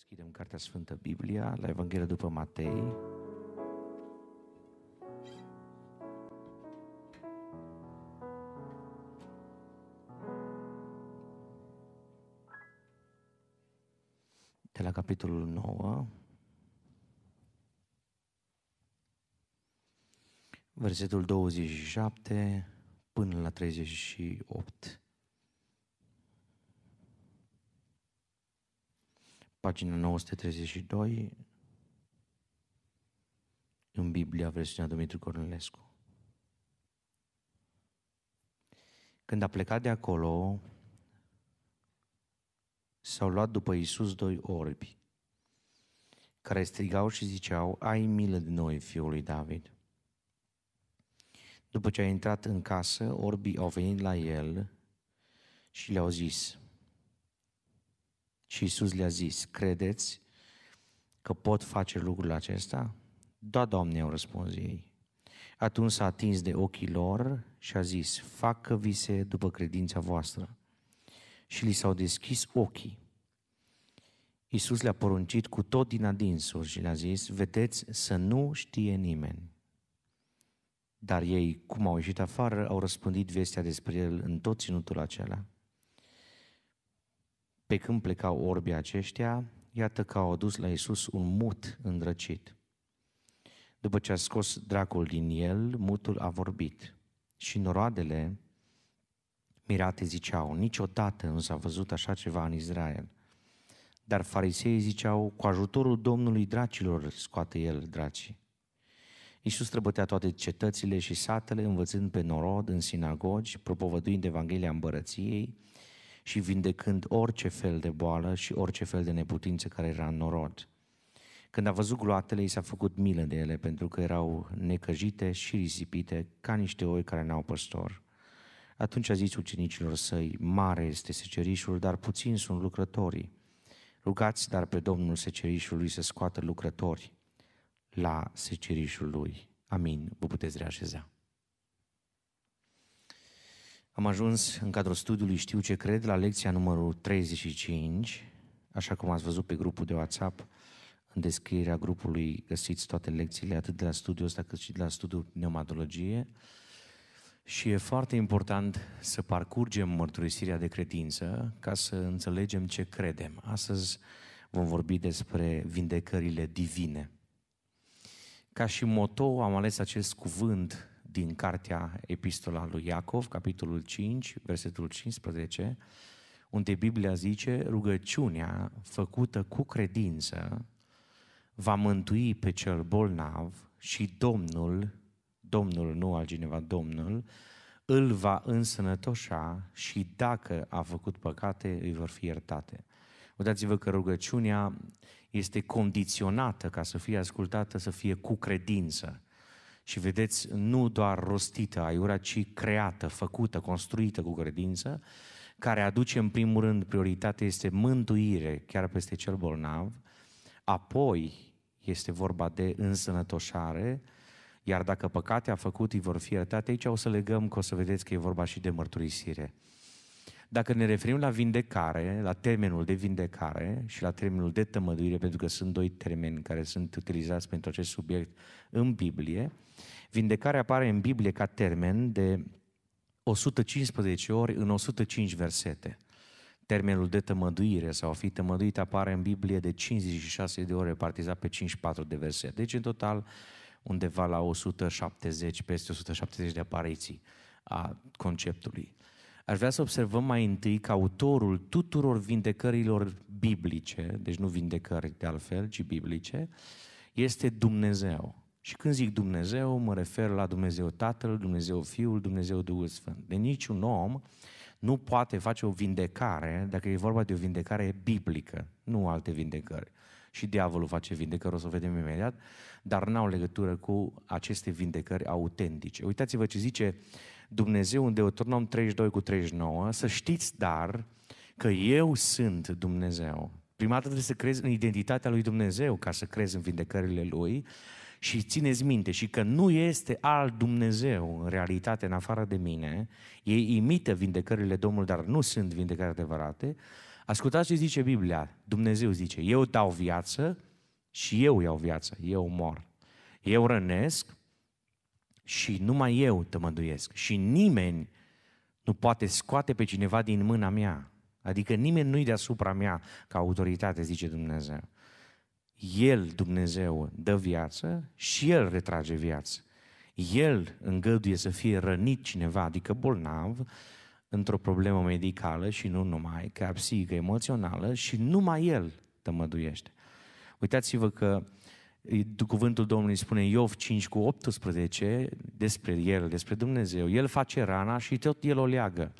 Deschidem Cartea Sfântă Biblia la Evanghelia după Matei. De la capitolul 9, versetul 27 până la 38. pagina 932, în Biblia, versiunea Dumitru Cornelescu. Când a plecat de acolo, s-au luat după Iisus doi orbi, care strigau și ziceau, ai milă de noi, fiul lui David. După ce a intrat în casă, orbii au venit la el și le-au zis, și Isus le-a zis, credeți că pot face lucrul acesta? Da, Doamne, au răspuns ei. Atunci s-a atins de ochii lor și a zis, facă vise după credința voastră. Și li s-au deschis ochii. Iisus le-a poruncit cu tot din adinsul și le-a zis, vedeți să nu știe nimeni. Dar ei, cum au ieșit afară, au răspândit vestea despre el în tot ținutul acela. Pe când plecau orbii aceștia, iată că au adus la Iisus un mut îndrăcit. După ce a scos dracul din el, mutul a vorbit și noroadele mirate ziceau, niciodată nu s-a văzut așa ceva în Israel. Dar fariseii ziceau, cu ajutorul Domnului dracilor scoate el dracii. Iisus străbătea toate cetățile și satele, învățând pe norod în sinagogi, propovăduind Evanghelia împărăției, și vindecând orice fel de boală și orice fel de neputință care era în norod. Când a văzut gloatele, i s-a făcut milă de ele, pentru că erau necăjite și risipite, ca niște oi care n-au păstor. Atunci a zis ucenicilor săi, mare este secerișul, dar puțin sunt lucrătorii. Rugați dar pe Domnul secerișului să scoată lucrători la secerișul lui. Amin. Vă puteți reașeza. Am ajuns în cadrul studiului Știu ce cred la lecția numărul 35, așa cum ați văzut pe grupul de WhatsApp, în descrierea grupului găsiți toate lecțiile atât de la studiul ăsta cât și de la studiul pneumatologie. Și e foarte important să parcurgem mărturisirea de credință ca să înțelegem ce credem. Astăzi vom vorbi despre vindecările divine. Ca și moto, am ales acest cuvânt din cartea Epistola lui Iacov, capitolul 5, versetul 15, unde Biblia zice rugăciunea făcută cu credință va mântui pe cel bolnav și Domnul, Domnul, nu altcineva, Domnul, îl va însănătoșa și dacă a făcut păcate, îi vor fi iertate. Uitați-vă că rugăciunea este condiționată ca să fie ascultată, să fie cu credință și vedeți, nu doar rostită aiurea, ci creată, făcută, construită cu credință, care aduce în primul rând prioritate este mântuire chiar peste cel bolnav, apoi este vorba de însănătoșare, iar dacă păcate a făcut, îi vor fi iertate. Aici o să legăm că o să vedeți că e vorba și de mărturisire. Dacă ne referim la vindecare, la termenul de vindecare și la termenul de tămăduire, pentru că sunt doi termeni care sunt utilizați pentru acest subiect în Biblie, vindecare apare în Biblie ca termen de 115 ori în 105 versete. Termenul de tămăduire sau a fi tămăduit apare în Biblie de 56 de ori repartizat pe 54 de versete. Deci, în total, undeva la 170, peste 170 de apariții a conceptului. Aș vrea să observăm mai întâi că autorul tuturor vindecărilor biblice, deci nu vindecări de altfel, ci biblice, este Dumnezeu. Și când zic Dumnezeu, mă refer la Dumnezeu Tatăl, Dumnezeu Fiul, Dumnezeu Duhul Sfânt. De niciun om nu poate face o vindecare dacă e vorba de o vindecare biblică, nu alte vindecări. Și diavolul face vindecări, o să o vedem imediat, dar n-au legătură cu aceste vindecări autentice. Uitați-vă ce zice Dumnezeu în Deuteronom 32 cu 39, să știți dar că eu sunt Dumnezeu. Prima dată trebuie să crezi în identitatea lui Dumnezeu ca să crezi în vindecările lui și țineți minte și că nu este alt Dumnezeu în realitate în afară de mine, ei imită vindecările Domnului, dar nu sunt vindecări adevărate, ascultați ce zice Biblia, Dumnezeu zice, eu dau viață și eu iau viață, eu mor. Eu rănesc și numai eu tămăduiesc și nimeni nu poate scoate pe cineva din mâna mea. Adică nimeni nu-i deasupra mea ca autoritate, zice Dumnezeu. El, Dumnezeu, dă viață și El retrage viață. El îngăduie să fie rănit cineva, adică bolnav, într-o problemă medicală și nu numai, ca psihică, emoțională și numai El tămăduiește. Uitați-vă că cuvântul Domnului spune Iov 5 cu 18 despre el, despre Dumnezeu. El face rana și tot el o leagă.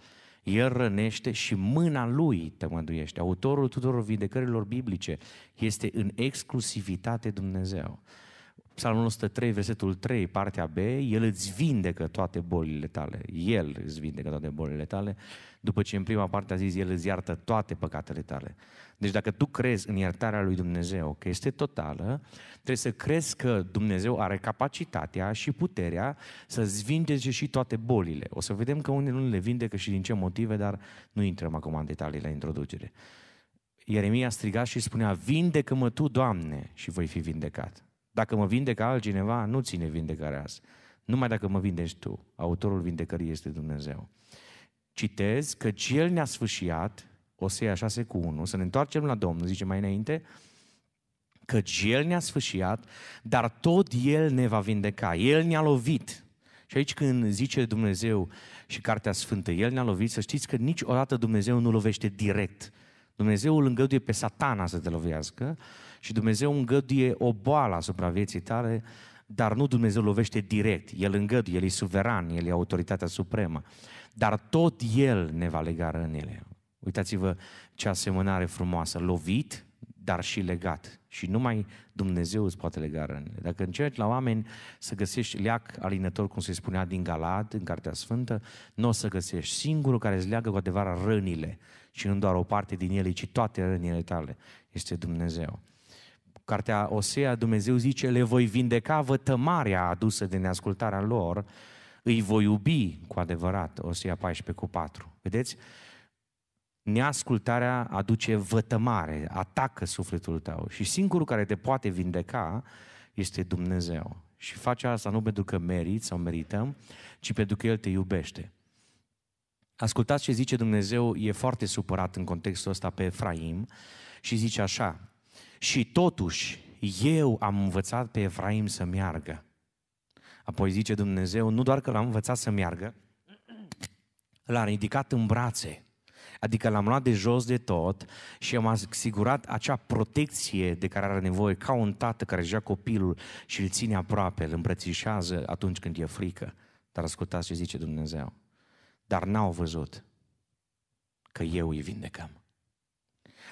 El rănește și mâna lui tămăduiește. Autorul tuturor vindecărilor biblice este în exclusivitate Dumnezeu. Psalmul 103, versetul 3, partea B, El îți vindecă toate bolile tale. El îți vindecă toate bolile tale. După ce în prima parte a zis, El îți iartă toate păcatele tale. Deci dacă tu crezi în iertarea lui Dumnezeu, că este totală, trebuie să crezi că Dumnezeu are capacitatea și puterea să-ți vindece și toate bolile. O să vedem că unele nu le vindecă și din ce motive, dar nu intrăm acum în detalii la introducere. Ieremia striga și spunea, vindecă-mă Tu, Doamne, și voi fi vindecat. Dacă mă vindecă altcineva, nu ține vindecarea asta. Numai dacă mă vindești Tu, autorul vindecării este Dumnezeu. Citez că El ne-a sfâșiat Osea 6 cu 1, să ne întoarcem la Domnul, zice mai înainte, că El ne-a sfâșiat, dar tot El ne va vindeca, El ne-a lovit. Și aici când zice Dumnezeu și Cartea Sfântă, El ne-a lovit, să știți că niciodată Dumnezeu nu lovește direct. Dumnezeu îl îngăduie pe satana să te lovească și Dumnezeu îngăduie o boală asupra vieții tale, dar nu Dumnezeu lovește direct. El îngăduie, El e suveran, El e autoritatea supremă. Dar tot El ne va lega rănile. Uitați-vă ce asemănare frumoasă, lovit, dar și legat. Și numai Dumnezeu îți poate lega rănile. Dacă încerci la oameni să găsești leac alinător, cum se spunea din Galat, în Cartea Sfântă, nu o să găsești singurul care îți leagă cu adevărat rănile și nu doar o parte din ele, ci toate rănile tale. Este Dumnezeu. Cartea Osea, Dumnezeu zice, le voi vindeca vătămarea adusă de neascultarea lor, îi voi iubi cu adevărat, Osea 14 cu 4. Vedeți? neascultarea aduce vătămare, atacă sufletul tău și singurul care te poate vindeca este Dumnezeu. Și face asta nu pentru că meriți sau merităm, ci pentru că El te iubește. Ascultați ce zice Dumnezeu, e foarte supărat în contextul ăsta pe Efraim și zice așa, și totuși eu am învățat pe Efraim să meargă. Apoi zice Dumnezeu, nu doar că l-am învățat să meargă, l-a ridicat în brațe Adică l-am luat de jos de tot și am asigurat acea protecție de care are nevoie ca un tată care își ia copilul și îl ține aproape, îl îmbrățișează atunci când e frică. Dar ascultați ce zice Dumnezeu. Dar n-au văzut că eu îi vindecam.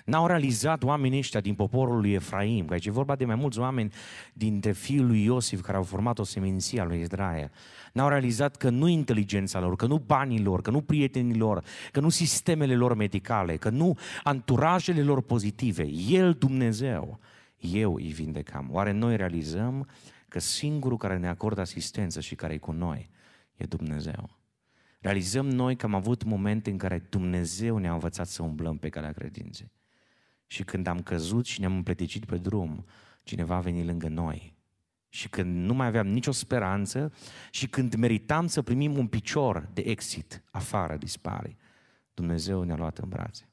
N-au realizat oamenii ăștia din poporul lui Efraim, că aici e vorba de mai mulți oameni dintre fiul lui Iosif care au format o seminție a lui Israel. N-au realizat că nu inteligența lor, că nu banii lor, că nu prietenii lor, că nu sistemele lor medicale, că nu anturajele lor pozitive. El, Dumnezeu, eu îi vindecam. Oare noi realizăm că singurul care ne acordă asistență și care e cu noi e Dumnezeu. Realizăm noi că am avut momente în care Dumnezeu ne-a învățat să umblăm pe calea credinței. Și când am căzut și ne-am împleticit pe drum, cineva a venit lângă noi. Și când nu mai aveam nicio speranță și când meritam să primim un picior de exit afară, dispare, Dumnezeu ne-a luat în brațe.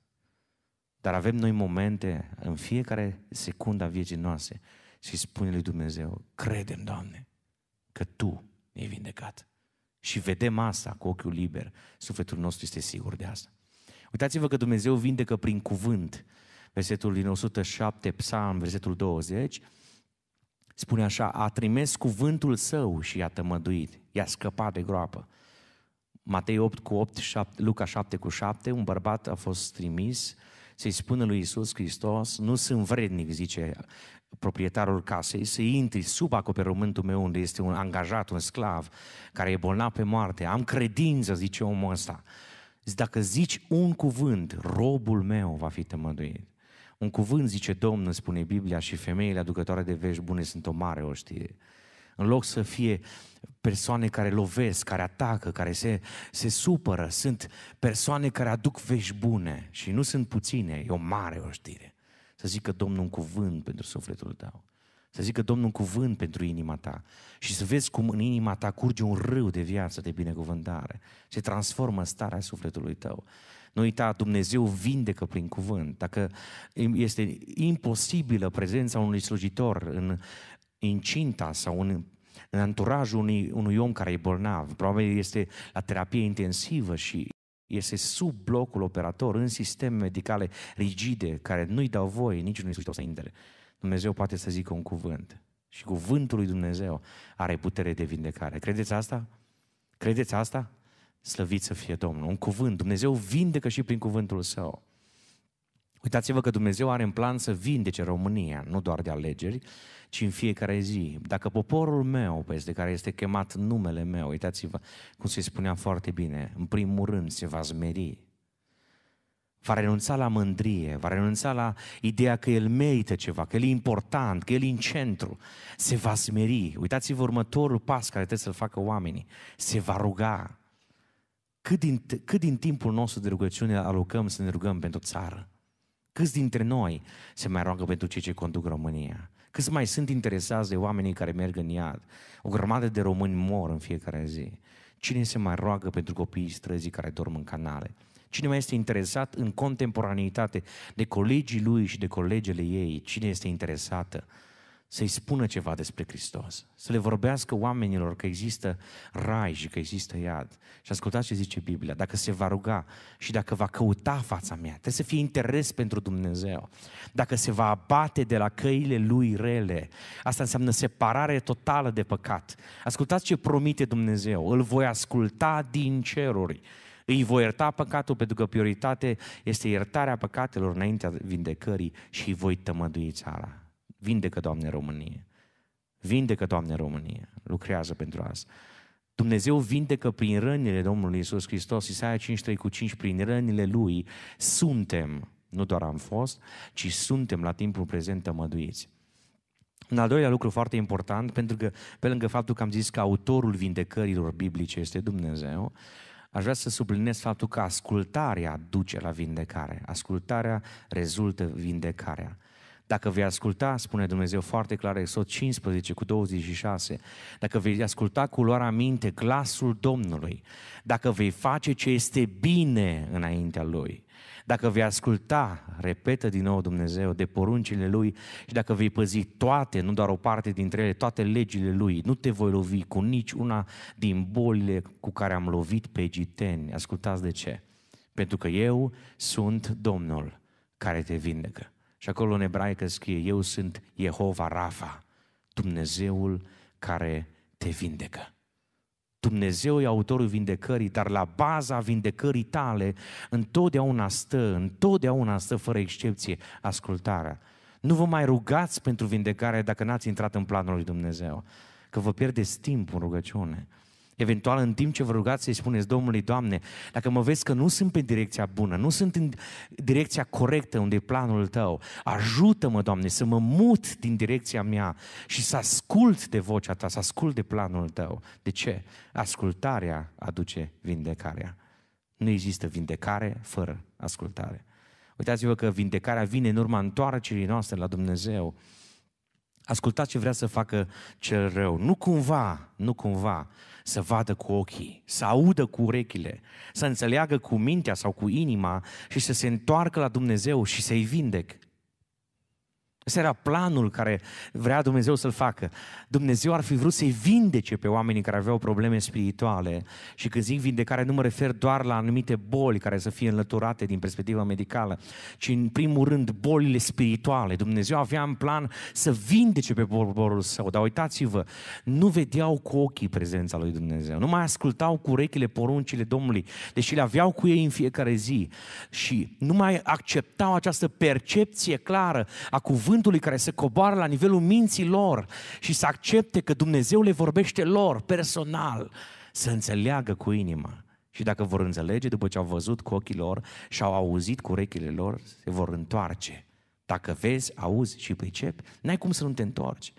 Dar avem noi momente în fiecare secundă a vieții noastre și spune lui Dumnezeu, credem, Doamne, că Tu ne-ai vindecat. Și vedem asta cu ochiul liber. Sufletul nostru este sigur de asta. Uitați-vă că Dumnezeu vindecă prin cuvânt versetul din 107, Psalm, versetul 20, spune așa, a trimis cuvântul său și i-a tămăduit, i-a scăpat de groapă. Matei 8 cu 8, 7, Luca 7 cu 7, un bărbat a fost trimis să-i spună lui Isus Hristos, nu sunt vrednic, zice proprietarul casei, să intri sub acoperământul meu unde este un angajat, un sclav, care e bolnav pe moarte. Am credință, zice omul ăsta. Dacă zici un cuvânt, robul meu va fi tămăduit. Un cuvânt, zice Domnul, spune Biblia, și femeile aducătoare de vești bune sunt o mare oștire. În loc să fie persoane care lovesc, care atacă, care se, se supără, sunt persoane care aduc vești bune și nu sunt puține, e o mare oștire. Să zică Domnul un cuvânt pentru sufletul tău. Să zică Domnul un cuvânt pentru inima ta și să vezi cum în inima ta curge un râu de viață, de binecuvântare. Se transformă starea sufletului tău. Nu uita, Dumnezeu vindecă prin cuvânt. Dacă este imposibilă prezența unui slujitor în incinta sau în în anturajul unui, unui om care e bolnav, probabil este la terapie intensivă și este sub blocul operator în sisteme medicale rigide care nu-i dau voie niciunui slujitor să intre. Dumnezeu poate să zică un cuvânt. Și cuvântul lui Dumnezeu are putere de vindecare. Credeți asta? Credeți asta? Slăvit să fie Domnul. Un cuvânt. Dumnezeu vindecă și prin cuvântul său. Uitați-vă că Dumnezeu are în plan să vindece România, nu doar de alegeri, ci în fiecare zi. Dacă poporul meu, peste care este chemat numele meu, uitați-vă cum se spunea foarte bine, în primul rând se va zmeri, va renunța la mândrie, va renunța la ideea că el merită ceva, că el e important, că el e în centru, se va smeri. Uitați-vă următorul pas care trebuie să-l facă oamenii, se va ruga. Cât din, cât din timpul nostru de rugăciune alocăm să ne rugăm pentru țară? Câți dintre noi se mai roagă pentru cei ce conduc România? Câți mai sunt interesați de oamenii care merg în iad? O grămadă de români mor în fiecare zi. Cine se mai roagă pentru copiii străzii care dorm în canale? Cine mai este interesat în contemporaneitate de colegii lui și de colegele ei? Cine este interesată să-i spună ceva despre Hristos, să le vorbească oamenilor că există rai și că există iad. Și ascultați ce zice Biblia, dacă se va ruga și dacă va căuta fața mea, trebuie să fie interes pentru Dumnezeu. Dacă se va abate de la căile lui rele, asta înseamnă separare totală de păcat. Ascultați ce promite Dumnezeu, îl voi asculta din ceruri. Îi voi ierta păcatul pentru că prioritate este iertarea păcatelor înaintea vindecării și îi voi tămădui țara. Vindecă, Doamne, Românie. Vindecă, Doamne, România. Lucrează pentru asta. Dumnezeu vindecă prin rănile Domnului Isus Hristos, Isaia 53 cu 5, prin rănile Lui, suntem, nu doar am fost, ci suntem la timpul prezent tămăduiți. Un al doilea lucru foarte important, pentru că pe lângă faptul că am zis că autorul vindecărilor biblice este Dumnezeu, aș vrea să subliniez faptul că ascultarea duce la vindecare. Ascultarea rezultă vindecarea. Dacă vei asculta, spune Dumnezeu foarte clar, Exod 15 cu 26, dacă vei asculta cu luarea minte glasul Domnului, dacă vei face ce este bine înaintea Lui, dacă vei asculta, repetă din nou Dumnezeu, de poruncile Lui și dacă vei păzi toate, nu doar o parte dintre ele, toate legile Lui, nu te voi lovi cu nici una din bolile cu care am lovit pe egiteni. Ascultați de ce? Pentru că eu sunt Domnul care te vindecă. Și acolo în ebraică scrie, eu sunt Jehova Rafa, Dumnezeul care te vindecă. Dumnezeu e autorul vindecării, dar la baza vindecării tale întotdeauna stă, întotdeauna stă fără excepție ascultarea. Nu vă mai rugați pentru vindecare dacă n-ați intrat în planul lui Dumnezeu, că vă pierdeți timp în rugăciune. Eventual, în timp ce vă rugați să-i spuneți Domnului, Doamne, dacă mă vezi că nu sunt pe direcția bună, nu sunt în direcția corectă unde e planul Tău, ajută-mă, Doamne, să mă mut din direcția mea și să ascult de vocea Ta, să ascult de planul Tău. De ce? Ascultarea aduce vindecarea. Nu există vindecare fără ascultare. Uitați-vă că vindecarea vine în urma întoarcerii noastre la Dumnezeu. Ascultați ce vrea să facă cel rău. Nu cumva, nu cumva să vadă cu ochii, să audă cu urechile, să înțeleagă cu mintea sau cu inima și să se întoarcă la Dumnezeu și să-i vindec. Ăsta era planul care vrea Dumnezeu să-l facă. Dumnezeu ar fi vrut să-i vindece pe oamenii care aveau probleme spirituale și când zic vindecare nu mă refer doar la anumite boli care să fie înlăturate din perspectiva medicală, ci în primul rând bolile spirituale. Dumnezeu avea în plan să vindece pe poporul său, dar uitați-vă, nu vedeau cu ochii prezența lui Dumnezeu, nu mai ascultau cu urechile poruncile Domnului, deși le aveau cu ei în fiecare zi și nu mai acceptau această percepție clară a cuvântului cuvântului care se coboară la nivelul minții lor și să accepte că Dumnezeu le vorbește lor personal, să înțeleagă cu inima. Și dacă vor înțelege după ce au văzut cu ochii lor și au auzit cu urechile lor, se vor întoarce. Dacă vezi, auzi și pricepi, n-ai cum să nu te întorci.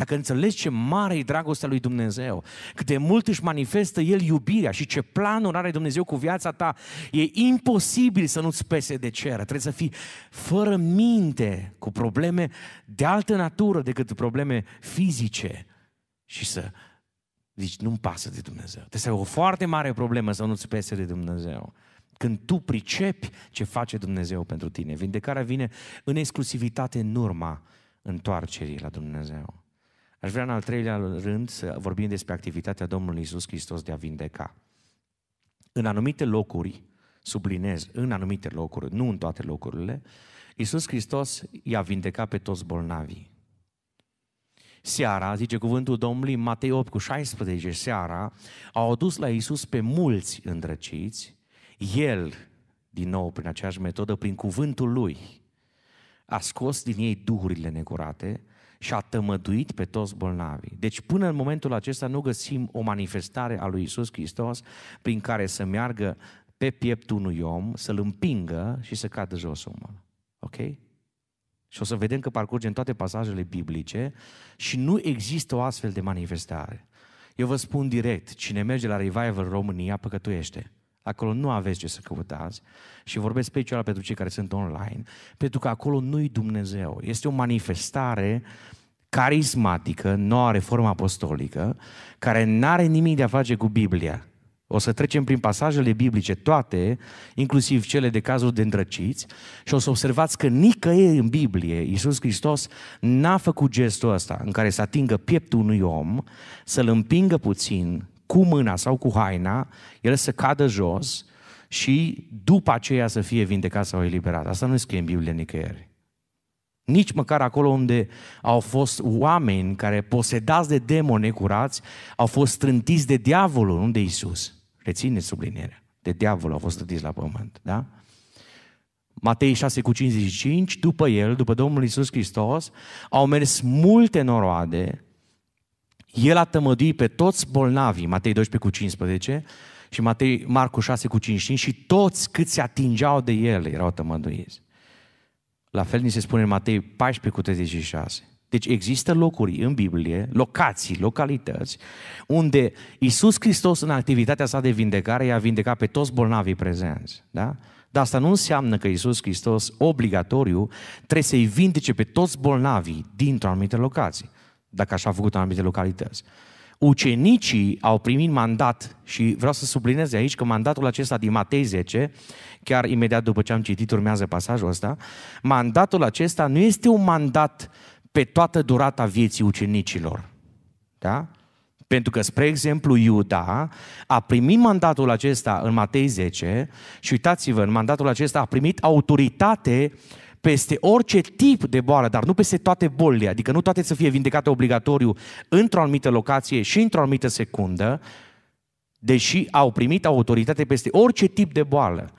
Dacă înțelegi ce mare e dragostea lui Dumnezeu, cât de mult își manifestă El iubirea și ce planuri are Dumnezeu cu viața ta, e imposibil să nu-ți pese de cer. Trebuie să fii fără minte, cu probleme de altă natură decât probleme fizice și să zici, nu-mi pasă de Dumnezeu. Trebuie să ai o foarte mare problemă să nu-ți pese de Dumnezeu când tu pricepi ce face Dumnezeu pentru tine. Vindecarea vine în exclusivitate în urma întoarcerii la Dumnezeu. Aș vrea în al treilea rând să vorbim despre activitatea Domnului Isus Hristos de a vindeca. În anumite locuri, sublinez, în anumite locuri, nu în toate locurile, Isus Hristos i-a vindecat pe toți bolnavii. Seara, zice cuvântul Domnului, Matei 8 cu 16, seara, au adus la Isus pe mulți îndrăciți, El, din nou prin aceeași metodă, prin cuvântul Lui, a scos din ei duhurile necurate și a tămăduit pe toți bolnavii. Deci până în momentul acesta nu găsim o manifestare a lui Isus Hristos prin care să meargă pe pieptul unui om, să-l împingă și să cadă jos omul. Ok? Și o să vedem că parcurgem toate pasajele biblice și nu există o astfel de manifestare. Eu vă spun direct, cine merge la Revival România păcătuiește. Acolo nu aveți ce să căutați și vorbesc special pentru cei care sunt online, pentru că acolo nu-i Dumnezeu. Este o manifestare carismatică, noua reformă apostolică, care n-are nimic de a face cu Biblia. O să trecem prin pasajele biblice toate, inclusiv cele de cazuri de îndrăciți, și o să observați că nicăieri în Biblie Iisus Hristos n-a făcut gestul ăsta în care să atingă pieptul unui om, să-l împingă puțin cu mâna sau cu haina, el să cadă jos și după aceea să fie vindecat sau eliberat. Asta nu scrie în Biblie nicăieri. Nici măcar acolo unde au fost oameni care posedați de demoni necurați, au fost strântiți de diavolul, nu de Isus. Reține sublinierea. De diavol au fost strântiți la pământ. Da? Matei 6 cu 55, după el, după Domnul Isus Hristos, au mers multe noroade el a tămăduit pe toți bolnavii, Matei 12 cu 15 și Matei, Marcu 6 cu 55 și toți cât se atingeau de el erau tămăduiți. La fel ni se spune în Matei 14 cu 36. Deci există locuri în Biblie, locații, localități, unde Isus Hristos în activitatea sa de vindecare i-a vindecat pe toți bolnavii prezenți. Da? Dar asta nu înseamnă că Isus Hristos obligatoriu trebuie să-i vindece pe toți bolnavii dintr-o anumită locație dacă așa a făcut în anumite localități. Ucenicii au primit mandat și vreau să subliniez aici că mandatul acesta din Matei 10, chiar imediat după ce am citit urmează pasajul ăsta, mandatul acesta nu este un mandat pe toată durata vieții ucenicilor. Da? Pentru că, spre exemplu, Iuda a primit mandatul acesta în Matei 10 și uitați-vă, în mandatul acesta a primit autoritate peste orice tip de boală, dar nu peste toate bolile, adică nu toate să fie vindecate obligatoriu într-o anumită locație și într-o anumită secundă, deși au primit autoritate peste orice tip de boală.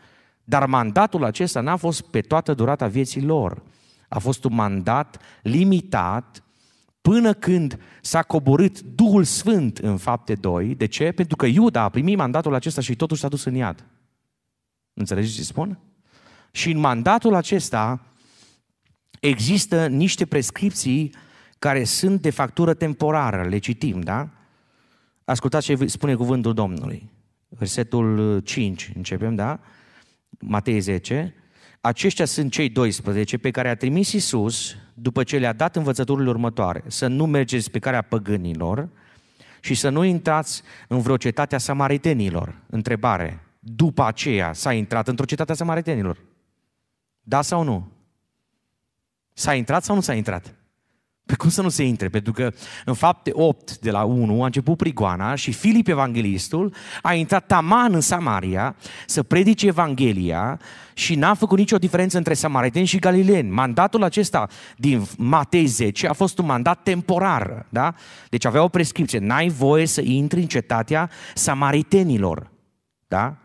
Dar mandatul acesta n-a fost pe toată durata vieții lor. A fost un mandat limitat până când s-a coborât Duhul Sfânt în fapte 2. De ce? Pentru că Iuda a primit mandatul acesta și totuși s-a dus în iad. Înțelegeți ce spun? Și în mandatul acesta există niște prescripții care sunt de factură temporară, le citim, da? Ascultați ce spune cuvântul Domnului. Versetul 5, începem, da? Matei 10. Aceștia sunt cei 12 pe care a trimis Isus după ce le-a dat învățăturile următoare. Să nu mergeți pe calea păgânilor și să nu intrați în vreo cetate a samaritenilor. Întrebare. După aceea s-a intrat într-o cetate a samaritenilor. Da sau nu? S-a intrat sau nu s-a intrat? Pe păi cum să nu se intre? Pentru că în fapte 8 de la 1 a început prigoana și Filip Evanghelistul a intrat taman în Samaria să predice Evanghelia și n-a făcut nicio diferență între samariteni și galileni. Mandatul acesta din Matei 10 a fost un mandat temporar. Da? Deci avea o prescripție. N-ai voie să intri în cetatea samaritenilor. Da?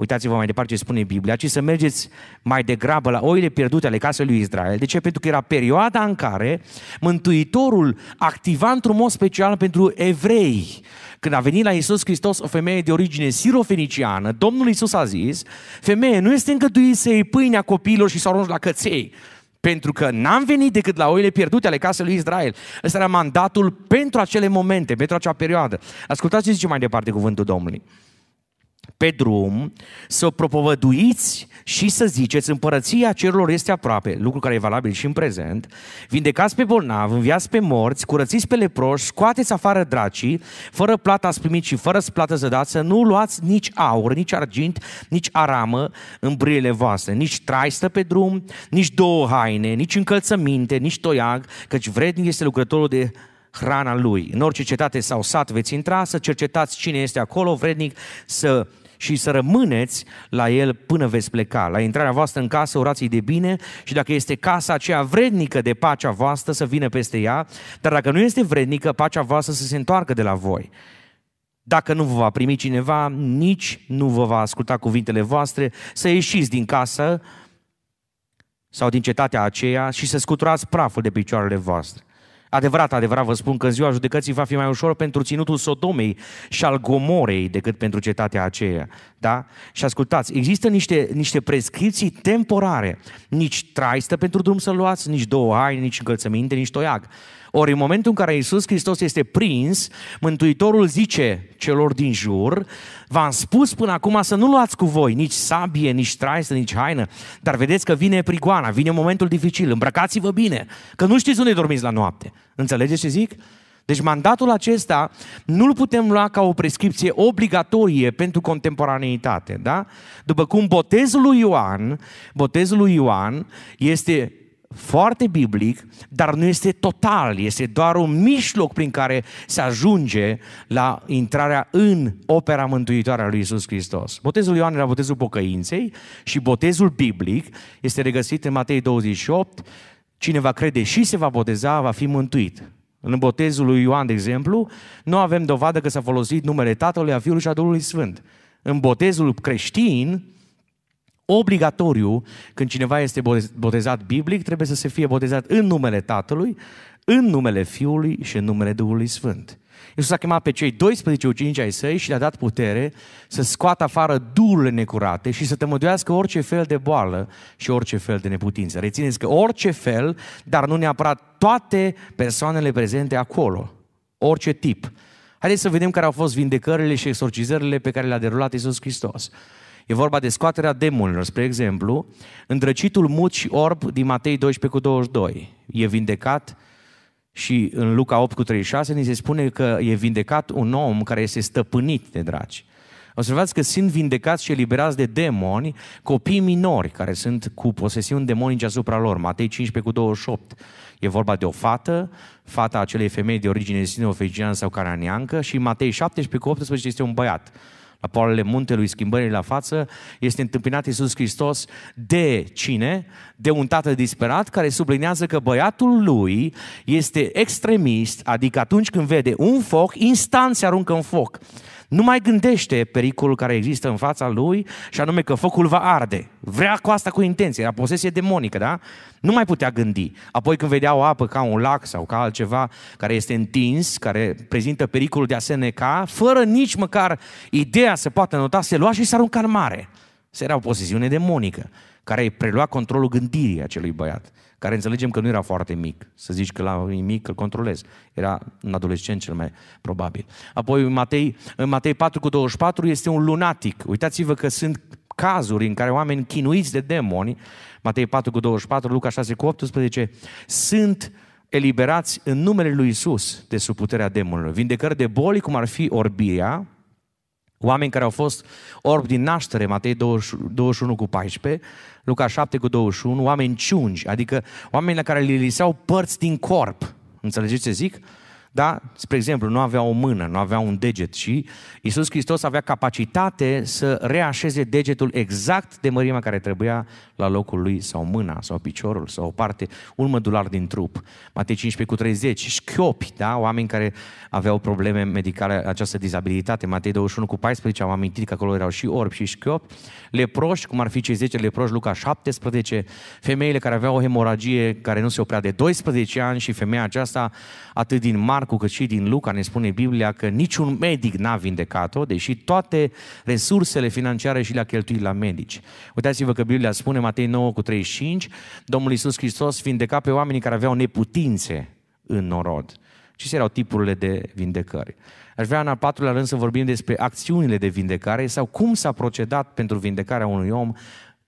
Uitați-vă mai departe ce spune Biblia, ci să mergeți mai degrabă la oile pierdute ale casei lui Israel. De ce? Pentru că era perioada în care Mântuitorul activa într-un mod special pentru evrei. Când a venit la Isus Hristos o femeie de origine sirofeniciană, Domnul Isus a zis, femeie, nu este îngăduit să iei pâinea copiilor și să arunci la căței, pentru că n-am venit decât la oile pierdute ale casei lui Israel. Ăsta era mandatul pentru acele momente, pentru acea perioadă. Ascultați ce zice mai departe cuvântul Domnului pe drum, să propovăduiți și să ziceți împărăția cerurilor este aproape, lucru care e valabil și în prezent, vindecați pe bolnavi, înviați pe morți, curățiți pe leproși, scoateți afară dracii, fără plată ați primit și fără plată să dați, să nu luați nici aur, nici argint, nici aramă în brâiele voastre, nici traistă pe drum, nici două haine, nici încălțăminte, nici toiag, căci vrednic este lucrătorul de hrana lui. În orice cetate sau sat veți intra, să cercetați cine este acolo vrednic să și să rămâneți la el până veți pleca. La intrarea voastră în casă, orați de bine și dacă este casa aceea vrednică de pacea voastră, să vină peste ea, dar dacă nu este vrednică, pacea voastră să se întoarcă de la voi. Dacă nu vă va primi cineva, nici nu vă va asculta cuvintele voastre, să ieșiți din casă sau din cetatea aceea și să scuturați praful de picioarele voastre. Adevărat, adevărat vă spun că în ziua judecății va fi mai ușor pentru ținutul Sodomei și al Gomorei decât pentru cetatea aceea. Da? Și ascultați, există niște, niște prescripții temporare. Nici traistă pentru drum să luați, nici două haine, nici încălțăminte, nici toiac. Ori în momentul în care Iisus Hristos este prins, Mântuitorul zice celor din jur, v-am spus până acum să nu luați cu voi nici sabie, nici traistă, nici haină, dar vedeți că vine prigoana, vine momentul dificil, îmbrăcați-vă bine, că nu știți unde dormiți la noapte. Înțelegeți ce zic? Deci mandatul acesta nu-l putem lua ca o prescripție obligatorie pentru contemporaneitate, da? După cum botezul lui Ioan, botezul lui Ioan este foarte biblic, dar nu este total, este doar un mijloc prin care se ajunge la intrarea în opera mântuitoare a lui Isus Hristos. Botezul Ioan era botezul pocăinței și botezul biblic este regăsit în Matei 28, cine va crede și se va boteza va fi mântuit. În botezul lui Ioan, de exemplu, nu avem dovadă că s-a folosit numele Tatălui, a Fiului și a Duhului Sfânt. În botezul creștin, obligatoriu, când cineva este botezat biblic, trebuie să se fie botezat în numele Tatălui, în numele Fiului și în numele Duhului Sfânt. Iisus a chemat pe cei 12 ucenici ai săi și le-a dat putere să scoată afară durile necurate și să tămăduiască orice fel de boală și orice fel de neputință. Rețineți că orice fel, dar nu neapărat toate persoanele prezente acolo, orice tip. Haideți să vedem care au fost vindecările și exorcizările pe care le-a derulat Iisus Hristos. E vorba de scoaterea demonilor, spre exemplu, îndrăcitul mut și orb din Matei 12 cu 22. E vindecat și în Luca 8 cu 36 ni se spune că e vindecat un om care este stăpânit de dragi. Observați că sunt vindecați și eliberați de demoni copii minori care sunt cu posesiuni demonice asupra lor. Matei 15 cu 28. E vorba de o fată, fata acelei femei de origine sinofegiană sau caraniancă și Matei 17 cu 18 este un băiat la poalele muntelui, schimbării la față, este întâmpinat Iisus Hristos de cine? De un tată disperat care sublinează că băiatul lui este extremist, adică atunci când vede un foc, instant se aruncă în foc. Nu mai gândește pericolul care există în fața lui și anume că focul va arde. Vrea cu asta cu intenție, era posesie demonică, da? Nu mai putea gândi. Apoi când vedea o apă ca un lac sau ca altceva care este întins, care prezintă pericolul de a se neca, fără nici măcar ideea să poată nota, se lua și se arunca în mare. Se era o posesiune demonică care îi prelua controlul gândirii acelui băiat care înțelegem că nu era foarte mic. Să zici că la e mic, îl controlezi. Era un adolescent cel mai probabil. Apoi Matei, în Matei 4 cu 24 este un lunatic. Uitați-vă că sunt cazuri în care oameni chinuiți de demoni, Matei 4 cu 24, Luca 6 cu 18, sunt eliberați în numele lui Isus de sub puterea demonilor. Vindecări de boli, cum ar fi orbia, oameni care au fost orbi din naștere, Matei 21 cu 14, Luca 7 cu 21, oameni ciungi, adică oameni la care li liseau părți din corp. Înțelegeți ce zic? Da? Spre exemplu, nu avea o mână, nu avea un deget și Isus Hristos avea capacitate să reașeze degetul exact de mărimea care trebuia la locul lui sau mâna sau piciorul sau o parte, un mădular din trup. Matei 15 cu 30, șchiopi, da? oameni care aveau probleme medicale, această dizabilitate. Matei 21 cu 14, am amintit că acolo erau și orbi și șchiopi. Leproși, cum ar fi cei 10 leproși, Luca 17, femeile care aveau o hemoragie care nu se oprea de 12 ani și femeia aceasta atât din mare Marcu cât și din Luca ne spune Biblia că niciun medic n-a vindecat-o, deși toate resursele financiare și le-a cheltuit la medici. Uitați-vă că Biblia spune, Matei 9 cu 35, Domnul Iisus Hristos vindeca pe oamenii care aveau neputințe în norod. Ce erau tipurile de vindecări? Aș vrea în al patrulea rând să vorbim despre acțiunile de vindecare sau cum s-a procedat pentru vindecarea unui om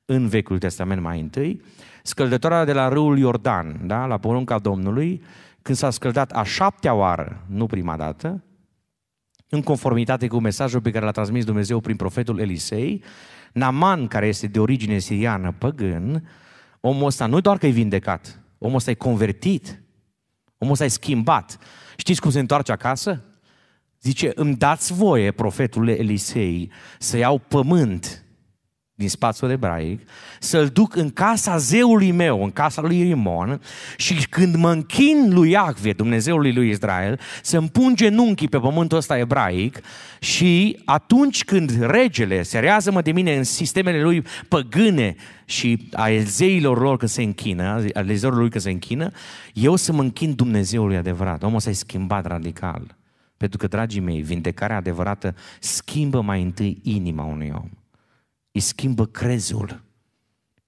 în Vechiul Testament mai întâi. Scăldătoarea de la râul Iordan, da? la porunca Domnului, când s-a scăldat a șaptea oară, nu prima dată, în conformitate cu mesajul pe care l-a transmis Dumnezeu prin profetul Elisei, Naman, care este de origine siriană, păgân, omul ăsta nu doar că e vindecat, omul ăsta e convertit, omul ăsta e schimbat. Știți cum se întoarce acasă? Zice, îmi dați voie, profetul Elisei, să iau pământ din spațiul ebraic, să-l duc în casa zeului meu, în casa lui Rimon, și când mă închin lui Iacve, Dumnezeului lui Israel, să-mi pun genunchii pe pământul ăsta ebraic și atunci când regele se rează-mă de mine în sistemele lui păgâne și a zeilor lor că se închină, ale zeilor lui că se închină, eu să mă închin Dumnezeului adevărat. Omul s-a schimbat radical. Pentru că, dragii mei, vindecarea adevărată schimbă mai întâi inima unui om îi schimbă crezul,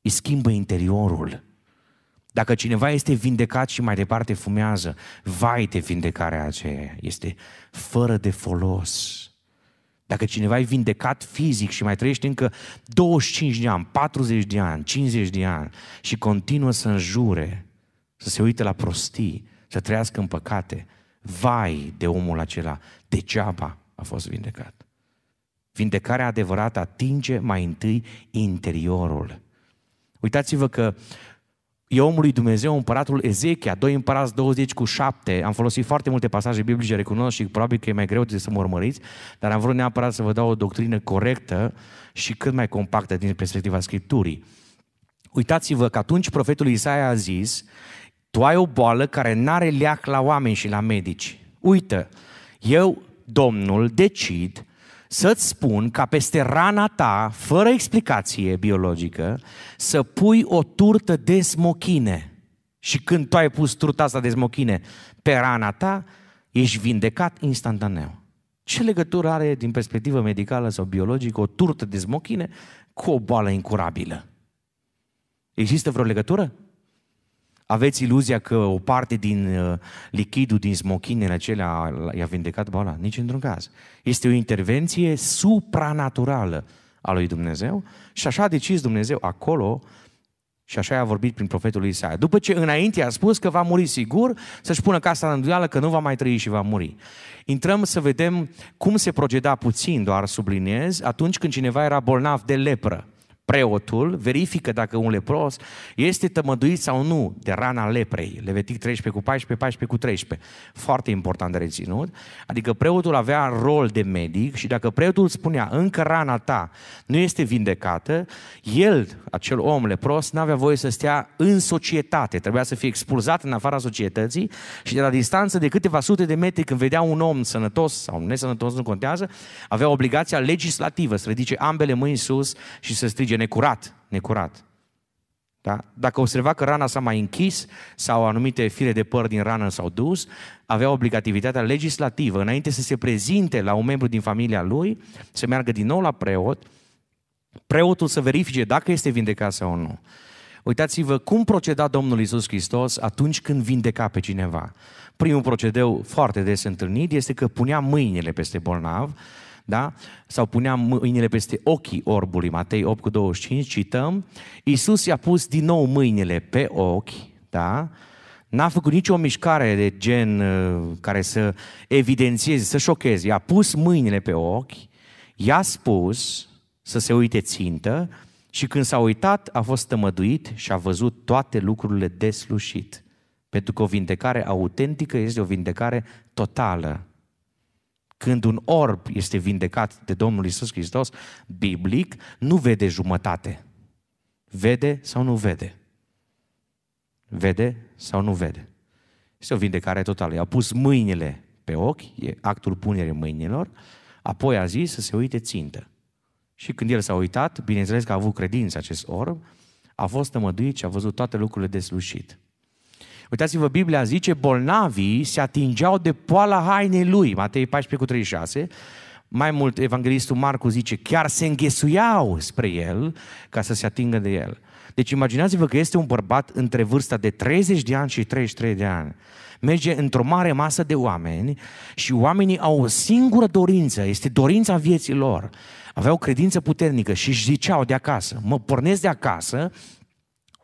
îi schimbă interiorul. Dacă cineva este vindecat și mai departe fumează, vai de vindecarea aceea, este fără de folos. Dacă cineva e vindecat fizic și mai trăiește încă 25 de ani, 40 de ani, 50 de ani și continuă să înjure, să se uite la prostii, să trăiască în păcate, vai de omul acela, degeaba a fost vindecat. Vindecarea adevărată atinge mai întâi interiorul. Uitați-vă că e omul lui Dumnezeu, împăratul Ezechia, 2 împărați 20 cu 7. Am folosit foarte multe pasaje biblice, recunosc și probabil că e mai greu de să mă urmăriți, dar am vrut neapărat să vă dau o doctrină corectă și cât mai compactă din perspectiva Scripturii. Uitați-vă că atunci profetul Isaia a zis, tu ai o boală care n-are leac la oameni și la medici. Uită, eu, Domnul, decid să-ți spun ca peste rana ta, fără explicație biologică, să pui o turtă de smochine. Și când tu ai pus turta asta de smochine pe rana ta, ești vindecat instantaneu. Ce legătură are din perspectivă medicală sau biologică o turtă de smochine cu o boală incurabilă? Există vreo legătură? Aveți iluzia că o parte din uh, lichidul din smochinele acelea i-a vindecat boala? Da, nici într-un caz. Este o intervenție supranaturală a lui Dumnezeu și așa a decis Dumnezeu acolo și așa a vorbit prin profetul Isaia. După ce înainte a spus că va muri sigur, să-și pună casa în îndoială că nu va mai trăi și va muri. Intrăm să vedem cum se progeda puțin, doar subliniez, atunci când cineva era bolnav de lepră preotul verifică dacă un lepros este tămăduit sau nu de rana leprei. Levitic 13 cu 14, 14 cu 13. Foarte important de reținut. Adică preotul avea rol de medic și dacă preotul spunea încă rana ta nu este vindecată, el, acel om lepros, nu avea voie să stea în societate. Trebuia să fie expulzat în afara societății și de la distanță de câteva sute de metri când vedea un om sănătos sau nesănătos, nu contează, avea obligația legislativă să ridice ambele mâini sus și să strige ajunge necurat, necurat. Da? Dacă observa că rana s-a mai închis sau anumite fire de păr din rană s-au dus, avea obligativitatea legislativă, înainte să se prezinte la un membru din familia lui, să meargă din nou la preot, preotul să verifice dacă este vindecat sau nu. Uitați-vă cum proceda Domnul Isus Hristos atunci când vindeca pe cineva. Primul procedeu foarte des întâlnit este că punea mâinile peste bolnav da? sau punea mâinile peste ochii orbului, Matei 8 cu 25, cităm, Iisus i-a pus din nou mâinile pe ochi, da? N-a făcut nicio mișcare de gen uh, care să evidențieze, să șocheze. I-a pus mâinile pe ochi, i-a spus să se uite țintă și când s-a uitat a fost tămăduit și a văzut toate lucrurile deslușit. Pentru că o vindecare autentică este o vindecare totală când un orb este vindecat de Domnul Isus Hristos, biblic, nu vede jumătate. Vede sau nu vede? Vede sau nu vede? Este o vindecare totală. I-a pus mâinile pe ochi, e actul punerii mâinilor, apoi a zis să se uite țintă. Și când el s-a uitat, bineînțeles că a avut credință acest orb, a fost tămăduit și a văzut toate lucrurile deslușit. Uitați-vă, Biblia zice, bolnavii se atingeau de poala hainei lui, Matei 14 cu 36, mai mult, evanghelistul Marcu zice, chiar se înghesuiau spre el ca să se atingă de el. Deci imaginați-vă că este un bărbat între vârsta de 30 de ani și 33 de ani. Merge într-o mare masă de oameni și oamenii au o singură dorință, este dorința vieții lor. Aveau credință puternică și își ziceau de acasă, mă pornesc de acasă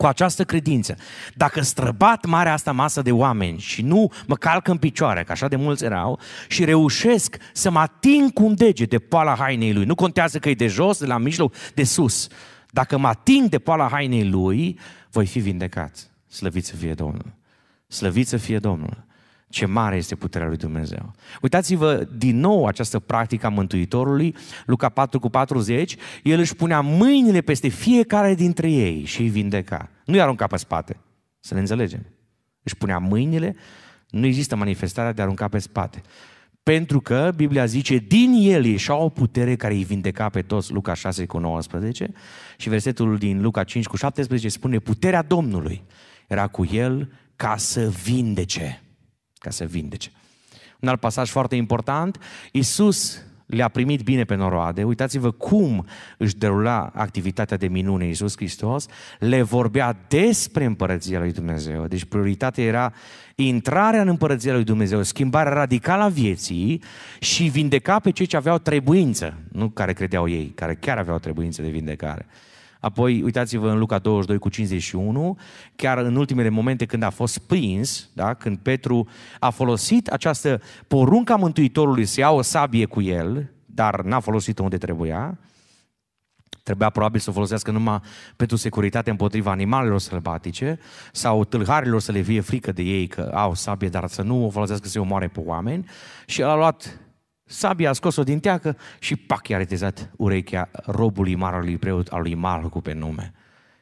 cu această credință. Dacă străbat marea asta masă de oameni și nu mă calc în picioare, că așa de mulți erau, și reușesc să mă ating cu un deget de poala hainei lui, nu contează că e de jos, de la mijloc, de sus, dacă mă ating de poala hainei lui, voi fi vindecat. Slăvit să fie Domnul! Slăvit să fie Domnul! Ce mare este puterea lui Dumnezeu. Uitați-vă din nou această practică a Mântuitorului, Luca 4 cu 40, el își punea mâinile peste fiecare dintre ei și îi vindeca. Nu i-a aruncat pe spate, să ne înțelegem. Își punea mâinile, nu există manifestarea de a arunca pe spate. Pentru că Biblia zice, din el ieșea o putere care îi vindeca pe toți, Luca 6 cu 19, și versetul din Luca 5 cu 17 spune, puterea Domnului era cu el ca să vindece ca să vindece. Un alt pasaj foarte important, Iisus le-a primit bine pe noroade, uitați-vă cum își derula activitatea de minune Iisus Hristos, le vorbea despre împărăția lui Dumnezeu, deci prioritatea era intrarea în împărăția lui Dumnezeu, schimbarea radicală a vieții și vindeca pe cei ce aveau trebuință, nu care credeau ei, care chiar aveau trebuință de vindecare. Apoi, uitați-vă în Luca 22 cu 51, chiar în ultimele momente când a fost prins, da? când Petru a folosit această porunca Mântuitorului să ia o sabie cu el, dar n-a folosit-o unde trebuia, Trebuia probabil să o folosească numai pentru securitate împotriva animalelor sălbatice sau tâlharilor să le fie frică de ei că au sabie, dar să nu o folosească să-i omoare pe oameni. Și el a luat Sabia a scos-o din teacă și pac i-a retezat urechea robului marului preot al lui Malcu pe nume.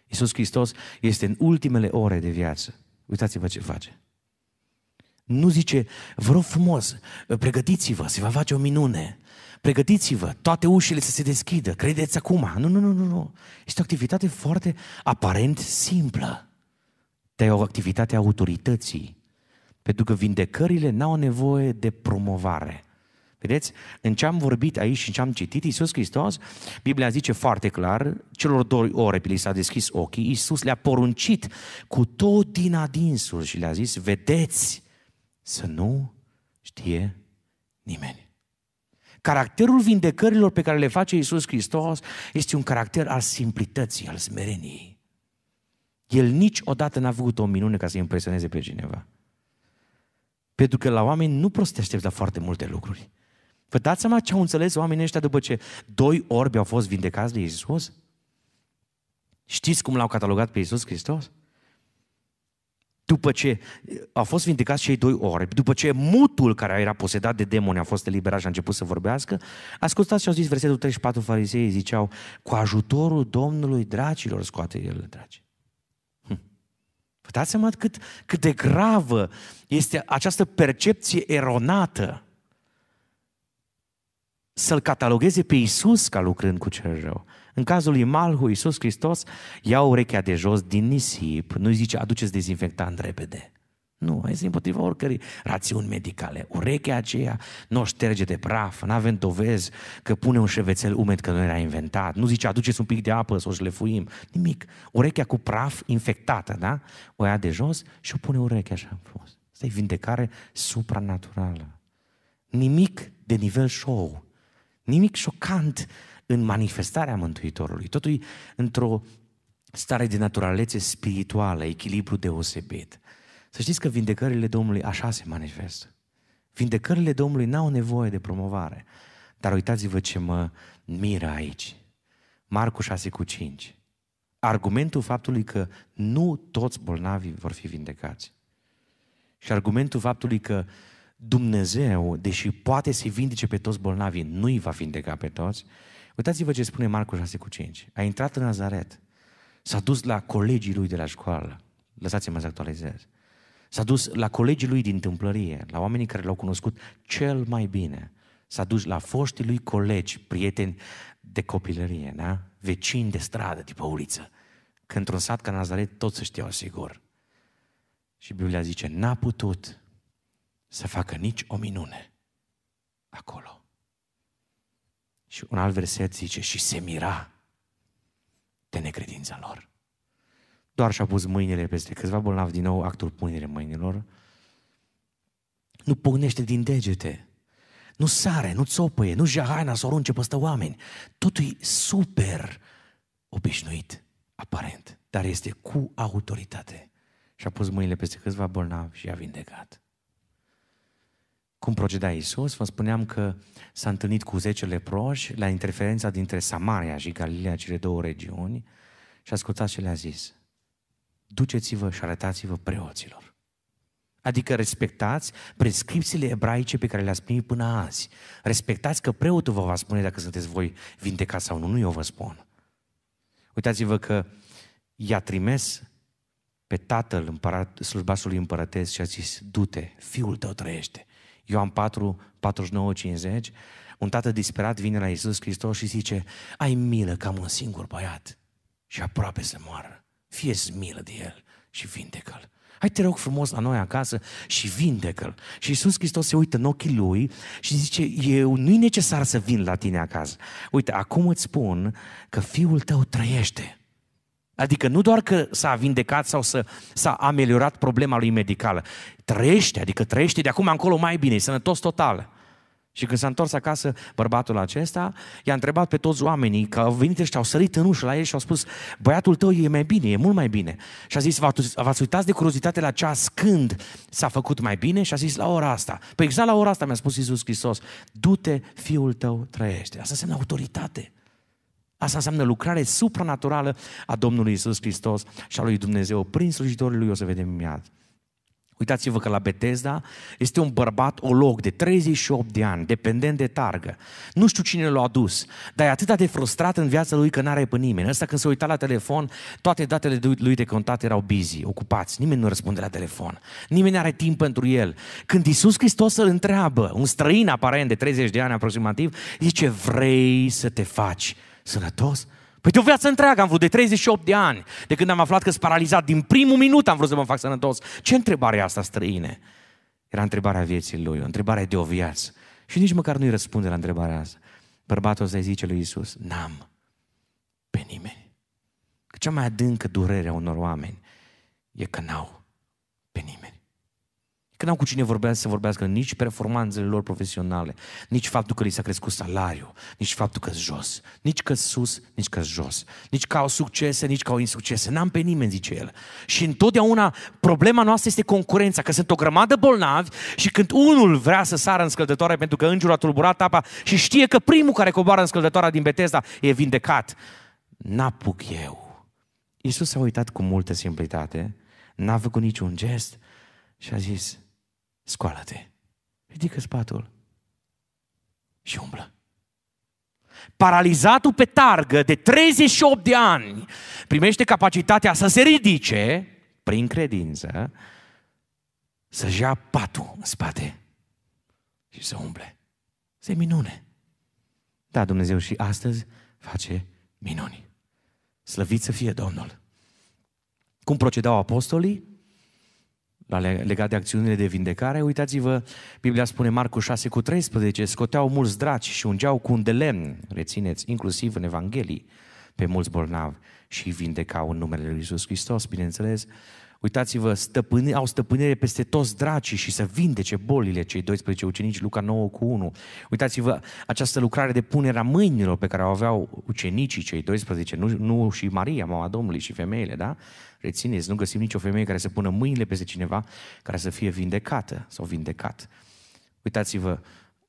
Iisus Hristos este în ultimele ore de viață. Uitați-vă ce face. Nu zice, vă rog frumos, pregătiți-vă, se va face o minune. Pregătiți-vă, toate ușile să se deschidă, credeți acum. Nu, nu, nu, nu, nu. Este o activitate foarte aparent simplă. te o activitate a autorității. Pentru că vindecările n-au nevoie de promovare. Vedeți? În ce am vorbit aici și în ce am citit, Iisus Hristos, Biblia zice foarte clar, celor doi ore pe li s-a deschis ochii, Iisus le-a poruncit cu tot din adinsul și le-a zis, vedeți să nu știe nimeni. Caracterul vindecărilor pe care le face Iisus Hristos este un caracter al simplității, al smereniei. El niciodată n-a avut o minune ca să impresioneze pe cineva. Pentru că la oameni nu prostește la foarte multe lucruri. Vă dați seama ce au înțeles oamenii ăștia după ce doi orbi au fost vindecați de Iisus? Știți cum l-au catalogat pe Iisus Hristos? După ce au fost vindecați cei doi orbi, după ce mutul care era posedat de demoni a fost eliberat și a început să vorbească, ascultați ce au zis versetul 34 farisei, ziceau, cu ajutorul Domnului dracilor scoate el draci. Hm. Vă dați seama cât, cât de gravă este această percepție eronată să-L catalogueze pe Isus ca lucrând cu cel rău. În cazul lui Malhu, Iisus Hristos ia urechea de jos din nisip, nu-i zice aduceți dezinfectant repede. Nu, este împotriva oricărei rațiuni medicale. Urechea aceea nu o șterge de praf, nu avem dovezi că pune un șevețel umed că nu era inventat. Nu zice aduceți un pic de apă să o șlefuim. Nimic. Urechea cu praf infectată, da? O ia de jos și o pune urechea așa frumos. Asta e vindecare supranaturală. Nimic de nivel show Nimic șocant în manifestarea Mântuitorului. Totul într-o stare de naturalețe spirituală, echilibru deosebit. Să știți că vindecările Domnului așa se manifestă. Vindecările Domnului n-au nevoie de promovare. Dar uitați-vă ce mă miră aici. Marcu 6 cu 5. Argumentul faptului că nu toți bolnavii vor fi vindecați. Și argumentul faptului că Dumnezeu, deși poate să-i vindece pe toți bolnavii, nu îi va vindeca pe toți. Uitați-vă ce spune Marcu 6 cu 5. A intrat în Nazaret, s-a dus la colegii lui de la școală. Lăsați-mă să actualizez. S-a dus la colegii lui din tâmplărie, la oamenii care l-au cunoscut cel mai bine. S-a dus la foștii lui colegi, prieteni de copilărie, da? vecini de stradă, tipă uliță. Că într-un sat ca Nazaret tot se știau sigur. Și Biblia zice, n-a putut să facă nici o minune acolo. Și un alt verset zice, și se mira de necredința lor. Doar și-a pus mâinile peste câțiva bolnavi din nou, actul punere mâinilor. Nu pugnește din degete, nu sare, nu țopăie, nu jahaina să o arunce peste oameni. Totul e super obișnuit, aparent, dar este cu autoritate. Și-a pus mâinile peste câțiva bolnavi și i-a vindecat cum proceda Isus, vă spuneam că s-a întâlnit cu 10 leproși la interferența dintre Samaria și Galilea, cele două regiuni, și ascultați ce le-a zis. Duceți-vă și arătați-vă preoților. Adică respectați prescripțiile ebraice pe care le-ați primit până azi. Respectați că preotul vă va spune dacă sunteți voi vindecați sau nu, nu eu vă spun. Uitați-vă că i-a trimis pe tatăl împărat, slujbasului împărătesc și a zis, du-te, fiul tău trăiește. Ioan 4, 49, 50, un tată disperat vine la Iisus Hristos și zice, ai milă că am un singur băiat și aproape să moară. fie milă de el și vindecă-l. Hai te rog frumos la noi acasă și vindecă-l. Și Iisus Hristos se uită în ochii lui și zice, eu nu-i necesar să vin la tine acasă. Uite, acum îți spun că fiul tău trăiește. Adică nu doar că s-a vindecat sau să, s-a ameliorat problema lui medicală, trăiește, adică trăiește de acum încolo mai bine, e sănătos total. Și când s-a întors acasă bărbatul acesta, i-a întrebat pe toți oamenii că au venit și au sărit în ușă la el și au spus băiatul tău e mai bine, e mult mai bine. Și a zis, v-ați uitat de curiozitate la ceas când s-a făcut mai bine? Și a zis, la ora asta. Păi exact la ora asta mi-a spus Iisus Hristos, du-te, fiul tău trăiește. Asta înseamnă autoritate. Asta înseamnă lucrare supranaturală a Domnului Isus Hristos și a lui Dumnezeu prin slujitorii lui, o să vedem imediat. Uitați-vă că la Betesda este un bărbat olog de 38 de ani, dependent de targă. Nu știu cine l-a adus, dar e atât de frustrat în viața lui că n-are pe nimeni. Ăsta când se uita la telefon, toate datele lui de contat erau busy, ocupați. Nimeni nu răspunde la telefon. Nimeni nu are timp pentru el. Când Isus Hristos îl întreabă, un străin aparent de 30 de ani aproximativ, zice, vrei să te faci Sănătos? Păi de o viață întreagă am vrut, de 38 de ani, de când am aflat că sunt paralizat, din primul minut am vrut să mă fac sănătos. Ce întrebare e asta străine? Era întrebarea vieții lui, o întrebare de o viață. Și nici măcar nu-i răspunde la întrebarea asta. Bărbatul ăsta zice lui Isus, n-am pe nimeni. Că cea mai adâncă durere a unor oameni e că n-au pe nimeni. Că n-au cu cine vorbea să vorbească nici performanțele lor profesionale, nici faptul că li s-a crescut salariul, nici faptul că jos, nici că sus, nici că jos, nici că au succese, nici că au insuccese. N-am pe nimeni, zice el. Și întotdeauna problema noastră este concurența, că sunt o grămadă bolnavi și când unul vrea să sară în scăldătoare pentru că îngerul a tulburat apa și știe că primul care coboară în scăldătoarea din Betesda e vindecat, n-apuc eu. Iisus s-a uitat cu multă simplitate, n-a făcut niciun gest și a zis, Scoală-te, ridică spatul și umblă. Paralizatul pe targă de 38 de ani primește capacitatea să se ridice prin credință, să-și ia patul în spate și să umble. Se minune. Da, Dumnezeu și astăzi face minuni. Slăvit să fie Domnul. Cum procedau apostolii? legat de acțiunile de vindecare, uitați-vă, Biblia spune Marcu 6 cu 13, scoteau mulți draci și ungeau cu un de lemn, rețineți, inclusiv în Evanghelii, pe mulți bolnavi și îi vindecau în numele Lui Iisus Hristos, bineînțeles, Uitați-vă, stăpâni, au stăpânire peste toți dracii și să vindece bolile cei 12 ucenici, Luca 9 cu 1. Uitați-vă această lucrare de punerea mâinilor pe care o aveau ucenicii cei 12, nu, nu și Maria, mama Domnului și femeile, da? Rețineți, nu găsim nicio femeie care să pună mâinile peste cineva care să fie vindecată sau vindecat. Uitați-vă,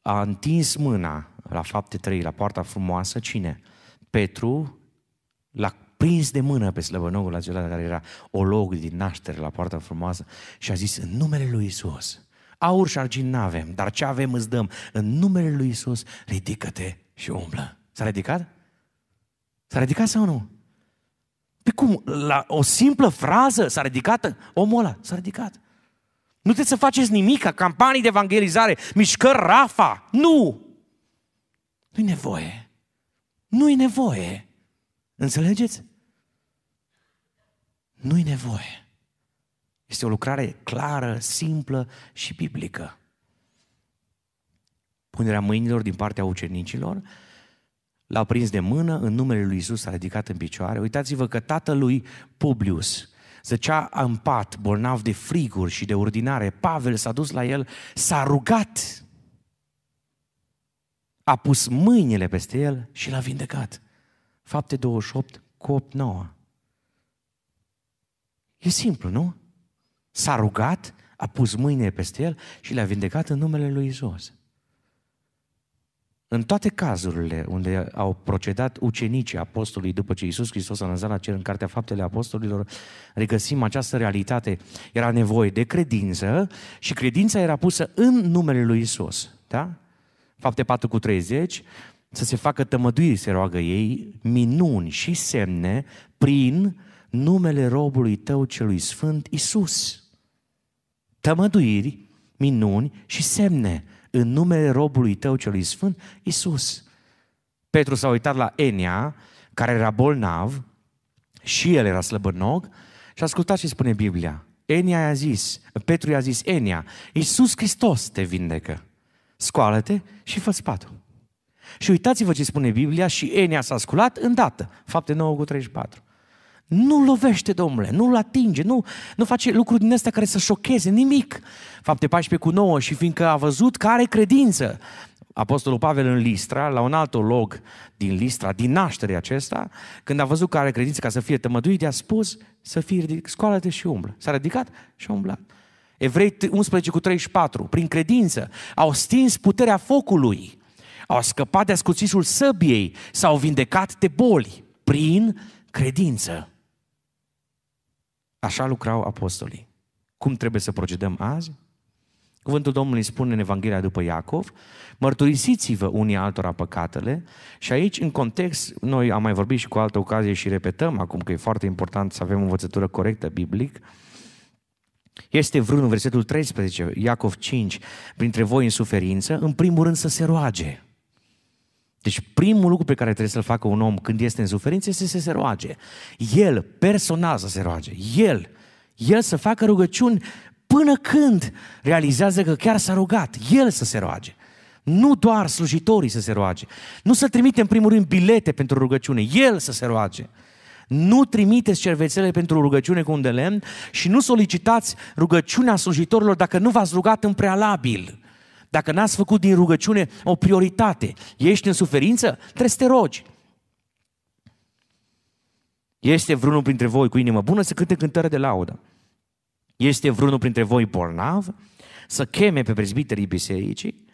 a întins mâna la fapte 3, la poarta frumoasă, cine? Petru, la prins de mână pe slăbănogul acela care era olog din naștere la poarta frumoasă și a zis, în numele lui Isus, aur și argint n-avem, dar ce avem îți dăm, în numele lui Isus, ridică-te și umblă. S-a ridicat? S-a ridicat sau nu? Pe cum? La o simplă frază s-a ridicat omul ăla? S-a ridicat. Nu trebuie să faceți nimic, campanii de evangelizare, mișcări rafa. Nu! Nu-i nevoie. Nu-i nevoie. Înțelegeți? Nu-i nevoie. Este o lucrare clară, simplă și biblică. Punerea mâinilor din partea ucenicilor l-au prins de mână, în numele lui Isus a ridicat în picioare. Uitați-vă că tatălui Publius zăcea în pat, bolnav de friguri și de ordinare. Pavel s-a dus la el, s-a rugat, a pus mâinile peste el și l-a vindecat. Fapte 28 cu 8, 9. E simplu, nu? S-a rugat, a pus mâine peste el și l-a vindecat în numele lui Isus. În toate cazurile unde au procedat ucenicii apostolului după ce Iisus Hristos a lăsat la cer în Cartea Faptele Apostolilor, regăsim această realitate. Era nevoie de credință și credința era pusă în numele lui Iisus. Da? Fapte 4 cu 30, să se facă tămăduiri, se roagă ei, minuni și semne prin numele robului tău celui sfânt, Isus. Tămăduiri, minuni și semne în numele robului tău celui sfânt, Isus. Petru s-a uitat la Enia, care era bolnav, și el era slăbănog, și a ascultat ce spune Biblia. Enia i-a zis, Petru i-a zis, Enia, Iisus Hristos te vindecă. Scoală-te și fă patul. Și uitați-vă ce spune Biblia și Enia s-a sculat îndată. Fapte 9 cu 34. Nu lovește, domnule, nu-l atinge, nu, nu face lucruri din astea care să șocheze, nimic. Fapte 14 cu 9 și fiindcă a văzut că are credință, Apostolul Pavel în Listra, la un alt log din Listra, din naștere acesta, când a văzut că are credință ca să fie tămăduit, i-a spus să fie ridic, scoală-te și umblă. S-a ridicat și a umblat. Evrei 11 cu 34, prin credință, au stins puterea focului, au scăpat de ascuțișul săbiei, s-au vindecat de boli, prin credință. Așa lucrau apostolii. Cum trebuie să procedăm azi? Cuvântul Domnului spune în Evanghelia după Iacov, mărturisiți-vă unii altora păcatele și aici, în context, noi am mai vorbit și cu altă ocazie și repetăm acum că e foarte important să avem învățătură corectă biblic, este vreun versetul 13, Iacov 5, printre voi în suferință, în primul rând să se roage. Deci primul lucru pe care trebuie să-l facă un om când este în suferință este să se roage. El, personal să se roage. El, el să facă rugăciuni până când realizează că chiar s-a rugat. El să se roage. Nu doar slujitorii să se roage. Nu să trimite în primul rând, bilete pentru rugăciune. El să se roage. Nu trimiteți cervețele pentru rugăciune cu un de lemn și nu solicitați rugăciunea slujitorilor dacă nu v-ați rugat în prealabil. Dacă n-ați făcut din rugăciune o prioritate, ești în suferință, trebuie să te rogi. Este vreunul printre voi cu inimă bună să cânte cântări de laudă. Este vreunul printre voi bolnav să cheme pe prezbiterii bisericii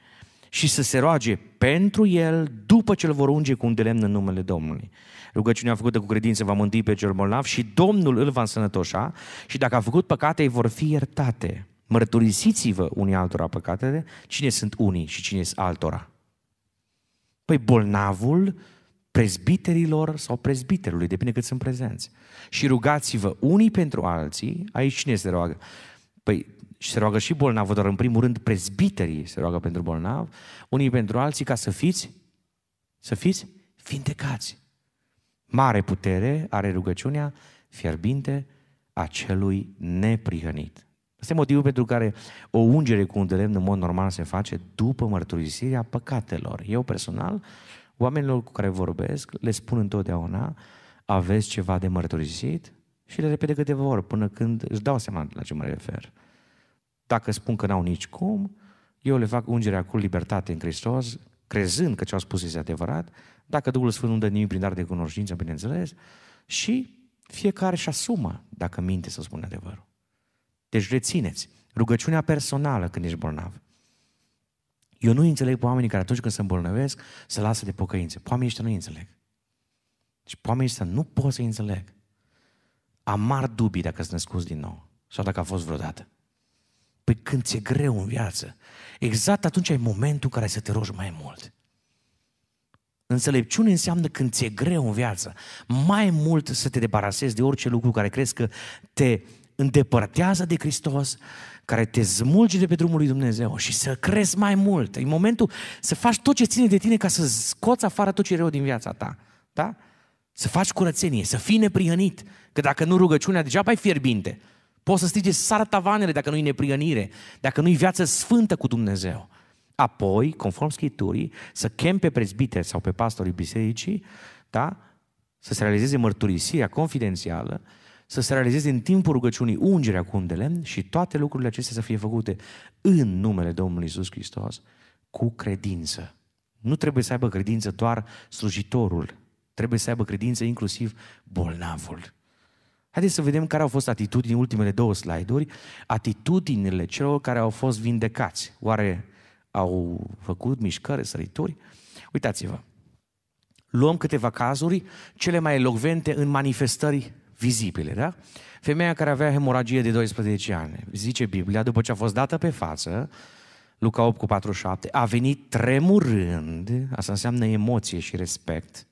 și să se roage pentru el după ce îl vor unge cu un delemn în numele Domnului. Rugăciunea făcută cu credință va mântui pe cel bolnav și Domnul îl va însănătoșa și dacă a făcut păcate, îi vor fi iertate mărturisiți-vă unii altora păcatele, cine sunt unii și cine sunt altora? Păi bolnavul prezbiterilor sau prezbiterului, depinde cât sunt prezenți. Și rugați-vă unii pentru alții, aici cine se roagă? Păi și se roagă și bolnavul, doar în primul rând prezbiterii se roagă pentru bolnav, unii pentru alții ca să fiți, să fiți vindecați. Mare putere are rugăciunea fierbinte a celui neprihănit. Asta e motivul pentru care o ungere cu un de lemn în mod normal se face după mărturisirea păcatelor. Eu personal, oamenilor cu care vorbesc, le spun întotdeauna, aveți ceva de mărturisit? Și le repede câteva ori până când își dau seama la ce mă refer. Dacă spun că n-au nici cum, eu le fac ungerea cu libertate în Hristos, crezând că ce au spus este adevărat, dacă Duhul Sfânt nu dă nimic prin dar de cunoștință, bineînțeles, și fiecare își asumă dacă minte să spună adevărul. Deci rețineți, rugăciunea personală când ești bolnav. Eu nu înțeleg pe oamenii care atunci când se îmbolnăvesc se lasă de pocăință. Pe oamenii ăștia nu înțeleg. Deci pe oamenii ăștia nu pot să înțeleg. Am mari dubii dacă sunt născuți din nou sau dacă a fost vreodată. Păi când ți-e greu în viață, exact atunci e momentul în care să te rogi mai mult. Înțelepciune înseamnă când ți-e greu în viață, mai mult să te debarasezi de orice lucru care crezi că te îndepărtează de Hristos, care te zmulge de pe drumul lui Dumnezeu și să crezi mai mult. E momentul să faci tot ce ține de tine ca să scoți afară tot ce e rău din viața ta. Da? Să faci curățenie, să fii neprihănit. Că dacă nu rugăciunea, deja ai fierbinte. Poți să strige sară tavanele dacă nu-i neprihănire, dacă nu-i viață sfântă cu Dumnezeu. Apoi, conform Scripturii, să chem pe prezbite sau pe pastorii bisericii, da? să se realizeze mărturisirea confidențială, să se realizeze în timpul rugăciunii ungerea cu un de lemn și toate lucrurile acestea să fie făcute în numele Domnului Isus Hristos cu credință. Nu trebuie să aibă credință doar slujitorul, trebuie să aibă credință inclusiv bolnavul. Haideți să vedem care au fost atitudinile ultimele două slide-uri, atitudinile celor care au fost vindecați. Oare au făcut mișcări, sărituri? Uitați-vă, luăm câteva cazuri, cele mai elogvente în manifestări vizibile, da? Femeia care avea hemoragie de 12 ani, zice Biblia, după ce a fost dată pe față, Luca 8 cu 47, a venit tremurând, asta înseamnă emoție și respect,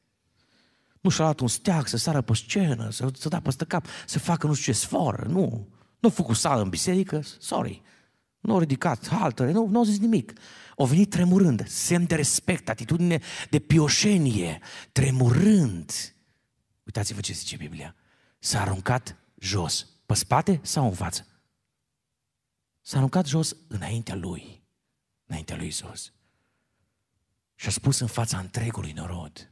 nu și-a luat un steag să sară pe scenă, să, să da peste cap, să facă nu știu ce sfor, nu. Nu a făcut sală în biserică, sorry. Nu a ridicat altele, nu, nu a zis nimic. Au venit tremurând, semn de respect, atitudine de pioșenie, tremurând. Uitați-vă ce zice Biblia s-a aruncat jos. Pe spate sau în față? S-a aruncat jos înaintea lui, înaintea lui Isus. Și a spus în fața întregului norod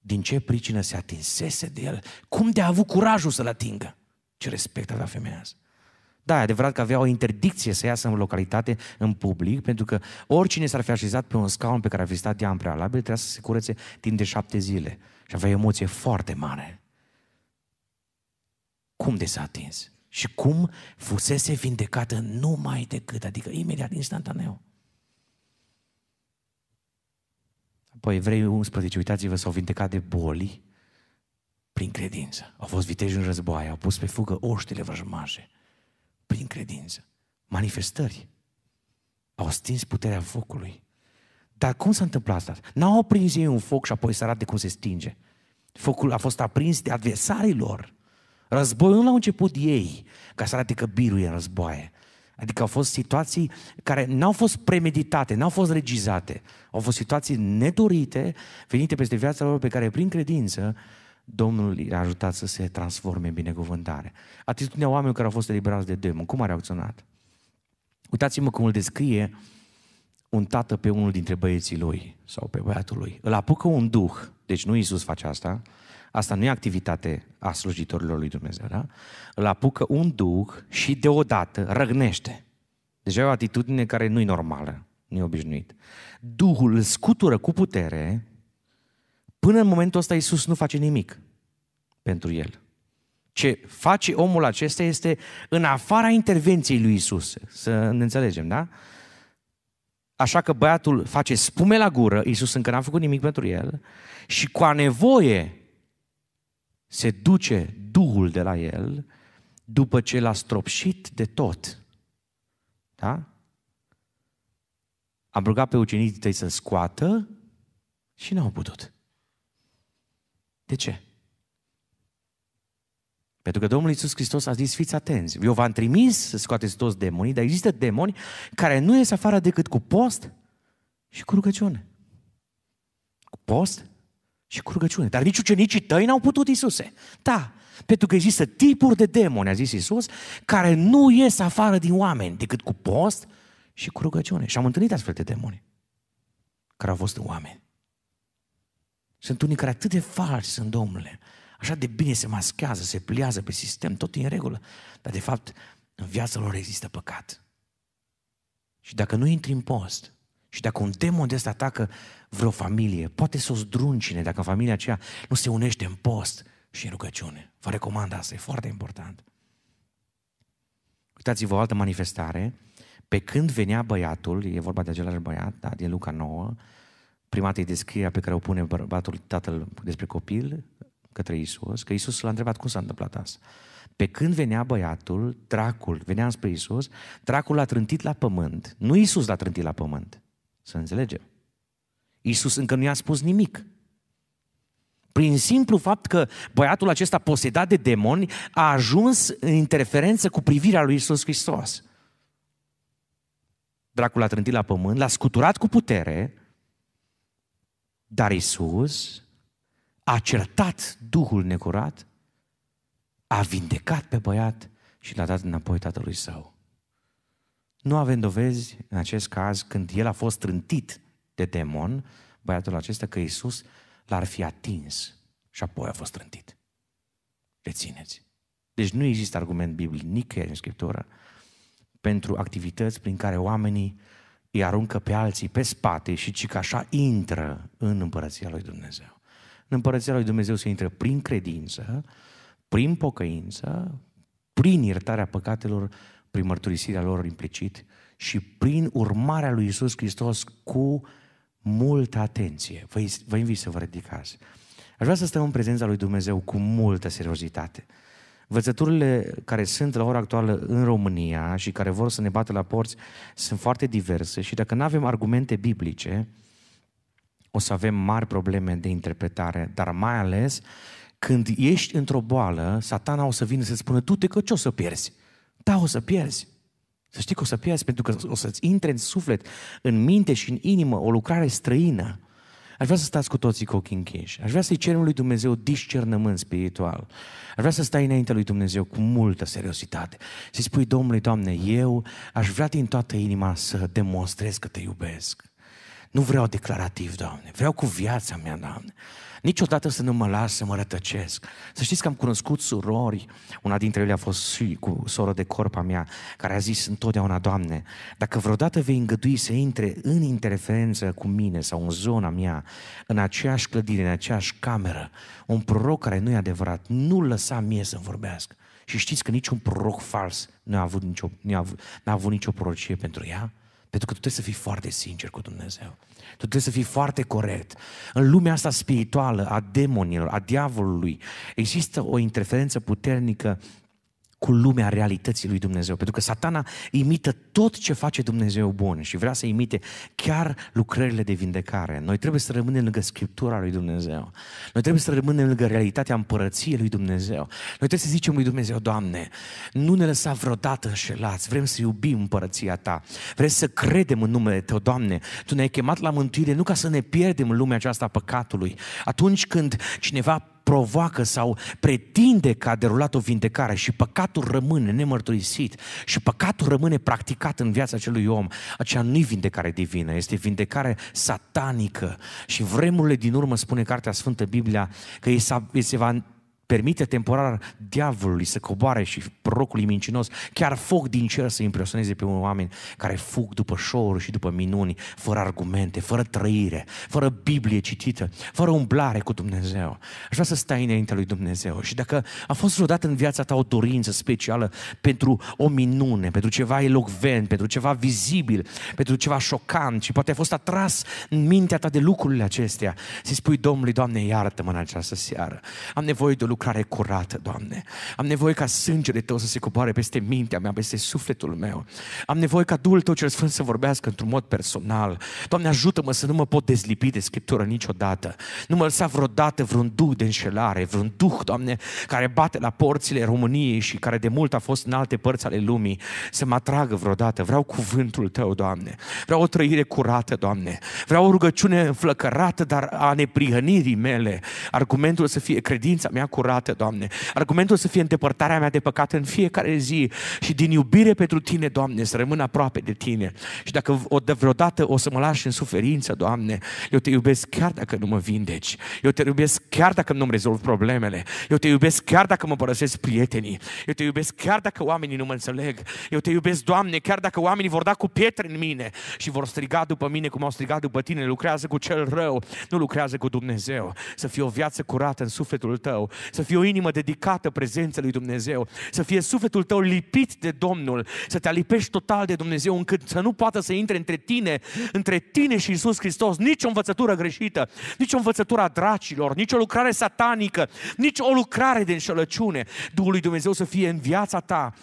din ce pricină se atinsese de el, cum de a avut curajul să-l atingă. Ce respect avea femeia asta. Da, e adevărat că avea o interdicție să iasă în localitate, în public, pentru că oricine s-ar fi așezat pe un scaun pe care a vizitat ea în prealabil, trebuia să se curețe timp de șapte zile. Și avea emoție foarte mare cum de s-a atins și cum fusese vindecată numai decât, adică imediat, instantaneu. Apoi evrei 11, uitați-vă, s-au vindecat de boli prin credință. Au fost viteji în război, au pus pe fugă oștile vrăjmașe prin credință. Manifestări. Au stins puterea focului. Dar cum s-a întâmplat asta? N-au aprins ei un foc și apoi să arate cum se stinge. Focul a fost aprins de adversarii lor. Războiul nu l-au început ei, ca să arate că biruie în războaie. Adică au fost situații care n-au fost premeditate, n-au fost regizate. Au fost situații nedorite, venite peste viața lor, pe care prin credință Domnul i-a ajutat să se transforme în binecuvântare. Atitudinea oamenilor care au fost eliberați de demon, cum a reacționat? Uitați-mă cum îl descrie un tată pe unul dintre băieții lui sau pe băiatul lui. Îl apucă un duh, deci nu Iisus face asta, Asta nu e activitate a slujitorilor lui Dumnezeu, da? Îl apucă un duh și deodată răgnește. Deja deci e o atitudine care nu e normală, nu e obișnuit. Duhul îl scutură cu putere, până în momentul ăsta Iisus nu face nimic pentru el. Ce face omul acesta este în afara intervenției lui Isus. Să ne înțelegem, da? Așa că băiatul face spume la gură, Iisus încă n-a făcut nimic pentru el, și cu a nevoie se duce Duhul de la el după ce l-a stropșit de tot. Da? Am rugat pe ucenicii tăi să scoată și n-au putut. De ce? Pentru că Domnul Iisus Hristos a zis, fiți atenți, eu v-am trimis să scoateți toți demonii, dar există demoni care nu ies afară decât cu post și cu rugăciune. Cu post și cu rugăciune. Dar nici ucenicii tăi n-au putut, Iisuse. Da, pentru că există tipuri de demoni, a zis Iisus, care nu ies afară din oameni decât cu post și cu rugăciune. Și am întâlnit astfel de demoni care au fost în oameni. Sunt unii care atât de falsi sunt, domnule, așa de bine se maschează, se pliază pe sistem, tot în regulă. Dar de fapt, în viața lor există păcat. Și dacă nu intri în post, și dacă un demon de ăsta atacă vreo familie, poate să o zdruncine dacă familia aceea nu se unește în post și în rugăciune. Vă recomand asta, e foarte important. Uitați-vă o altă manifestare. Pe când venea băiatul, e vorba de același băiat, da, din Luca 9, prima dată e descrierea pe care o pune bărbatul tatăl despre copil către Isus, că Isus l-a întrebat cum s-a întâmplat asta. Pe când venea băiatul, dracul, venea spre Isus, dracul l-a trântit la pământ. Nu Isus l-a trântit la pământ. Să înțelegem. Iisus încă nu i-a spus nimic. Prin simplu fapt că băiatul acesta posedat de demoni a ajuns în interferență cu privirea lui Iisus Hristos. Dracul l-a trântit la pământ, l-a scuturat cu putere, dar Iisus a certat Duhul necurat, a vindecat pe băiat și l-a dat înapoi tatălui său. Nu avem dovezi în acest caz când el a fost trântit de demon, băiatul acesta, că Iisus l-ar fi atins și apoi a fost trântit. Rețineți. Deci nu există argument biblic nicăieri în Scriptură pentru activități prin care oamenii îi aruncă pe alții pe spate și ci că așa intră în împărăția lui Dumnezeu. În împărăția lui Dumnezeu se intră prin credință, prin pocăință, prin iertarea păcatelor prin mărturisirea lor implicit și prin urmarea lui Isus Hristos cu multă atenție. Vă, vă invit să vă ridicați. Aș vrea să stăm în prezența lui Dumnezeu cu multă seriozitate. Învățăturile care sunt la ora actuală în România și care vor să ne bată la porți sunt foarte diverse și dacă nu avem argumente biblice, o să avem mari probleme de interpretare, dar mai ales când ești într-o boală, satana o să vină să spună, du-te că ce o să pierzi? Da, o să pierzi. Să știi că o să pierzi pentru că o să-ți intre în suflet, în minte și în inimă o lucrare străină. Aș vrea să stați cu toții cu ochii încheși. Aș vrea să-i cerem lui Dumnezeu discernământ spiritual. Aș vrea să stai înainte lui Dumnezeu cu multă seriositate. Să-i spui, Domnului, Doamne, eu aș vrea din toată inima să demonstrez că te iubesc. Nu vreau declarativ, Doamne, vreau cu viața mea, Doamne niciodată să nu mă las să mă rătăcesc. Să știți că am cunoscut surori, una dintre ele a fost și cu soră de corpa mea, care a zis întotdeauna, Doamne, dacă vreodată vei îngădui să intre în interferență cu mine sau în zona mea, în aceeași clădire, în aceeași cameră, un proroc care nu e adevărat, nu lăsa mie să vorbească. Și știți că niciun proroc fals nu a avut nicio, nu a avut, n-a avut nicio prorocie pentru ea? Pentru că tu trebuie să fii foarte sincer cu Dumnezeu. Tu trebuie să fii foarte corect. În lumea asta spirituală, a demonilor, a diavolului, există o interferență puternică cu lumea realității lui Dumnezeu. Pentru că satana imită tot ce face Dumnezeu bun și vrea să imite chiar lucrările de vindecare. Noi trebuie să rămânem lângă Scriptura lui Dumnezeu. Noi trebuie să rămânem lângă realitatea împărăției lui Dumnezeu. Noi trebuie să zicem lui Dumnezeu, Doamne, nu ne lăsa vreodată șelați, vrem să iubim împărăția Ta. Vrem să credem în numele Tău, Doamne. Tu ne-ai chemat la mântuire nu ca să ne pierdem în lumea aceasta a păcatului. Atunci când cineva provoacă sau pretinde că a derulat o vindecare și păcatul rămâne nemărturisit și păcatul rămâne practicat în viața acelui om, aceea nu e vindecare divină, este vindecare satanică. Și vremurile din urmă spune Cartea Sfântă Biblia că ei se va permite temporar diavolului să coboare și procului mincinos, chiar foc din cer să impresioneze pe oameni care fug după șoruri și după minuni, fără argumente, fără trăire, fără Biblie citită, fără umblare cu Dumnezeu. Aș vrea să stai înaintea lui Dumnezeu și dacă a fost vreodată în viața ta o dorință specială pentru o minune, pentru ceva elocvent, pentru ceva vizibil, pentru ceva șocant și poate a fost atras în mintea ta de lucrurile acestea, să-i spui Domnului, Doamne, iartă-mă în această seară. Am nevoie de o lucrare curată, Doamne. Am nevoie ca sângele Tău să se coboare peste mintea mea, peste sufletul meu. Am nevoie ca Duhul Tău cel Sfânt să vorbească într-un mod personal. Doamne, ajută-mă să nu mă pot dezlipi de Scriptură niciodată. Nu mă lăsa vreodată vreun duh de înșelare, vreun duh, Doamne, care bate la porțile României și care de mult a fost în alte părți ale lumii, să mă atragă vreodată. Vreau cuvântul Tău, Doamne. Vreau o trăire curată, Doamne. Vreau o rugăciune înflăcărată, dar a neprihănirii mele. Argumentul să fie credința mea curată curată, Doamne. Argumentul să fie îndepărtarea mea de păcat în fiecare zi și din iubire pentru Tine, Doamne, să rămân aproape de Tine. Și dacă o, de vreodată o să mă lași în suferință, Doamne, eu Te iubesc chiar dacă nu mă vindeci. Eu Te iubesc chiar dacă nu-mi rezolv problemele. Eu Te iubesc chiar dacă mă părăsesc prietenii. Eu Te iubesc chiar dacă oamenii nu mă înțeleg. Eu Te iubesc, Doamne, chiar dacă oamenii vor da cu pietre în mine și vor striga după mine cum au strigat după Tine. Lucrează cu cel rău, nu lucrează cu Dumnezeu. Să fie o viață curată în sufletul tău, să fie o inimă dedicată prezenței lui Dumnezeu, să fie sufletul tău lipit de Domnul, să te alipești total de Dumnezeu, încât să nu poată să intre între tine, între tine și Isus Hristos, nici o învățătură greșită, nici o învățătură a dracilor, nici o lucrare satanică, nici o lucrare de înșelăciune. Duhul lui Dumnezeu să fie în viața ta,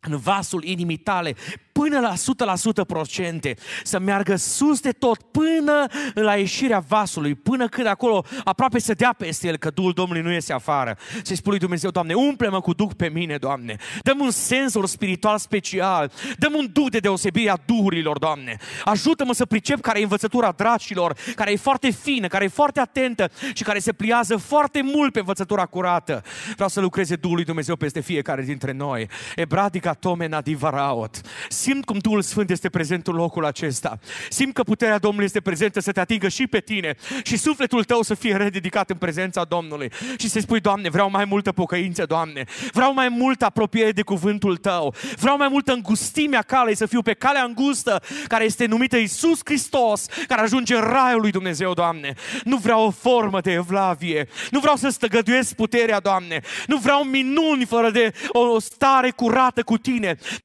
în vasul inimii tale, până la 100% procente, să meargă sus de tot până la ieșirea vasului, până când acolo aproape să dea peste el că Duhul Domnului nu iese afară. Să-i spui lui Dumnezeu, Doamne, umple-mă cu Duh pe mine, Doamne. Dăm un senzor spiritual special, dăm un Duh de deosebire a Duhurilor, Doamne. Ajută-mă să pricep care e învățătura dracilor, care e foarte fină, care e foarte atentă și care se pliază foarte mult pe învățătura curată. Vreau să lucreze Duhul lui Dumnezeu peste fiecare dintre noi. Ebradica tomena divaraot simt cum Duhul Sfânt este prezent în locul acesta. Simt că puterea Domnului este prezentă să te atingă și pe tine și sufletul tău să fie rededicat în prezența Domnului și să i spui, Doamne, vreau mai multă pocăință, Doamne, vreau mai multă apropiere de cuvântul Tău, vreau mai multă îngustimea calei, să fiu pe calea îngustă care este numită Isus Hristos, care ajunge în raiul lui Dumnezeu, Doamne. Nu vreau o formă de evlavie, nu vreau să stăgăduiesc puterea, Doamne, nu vreau minuni fără de o stare curată cu Tine,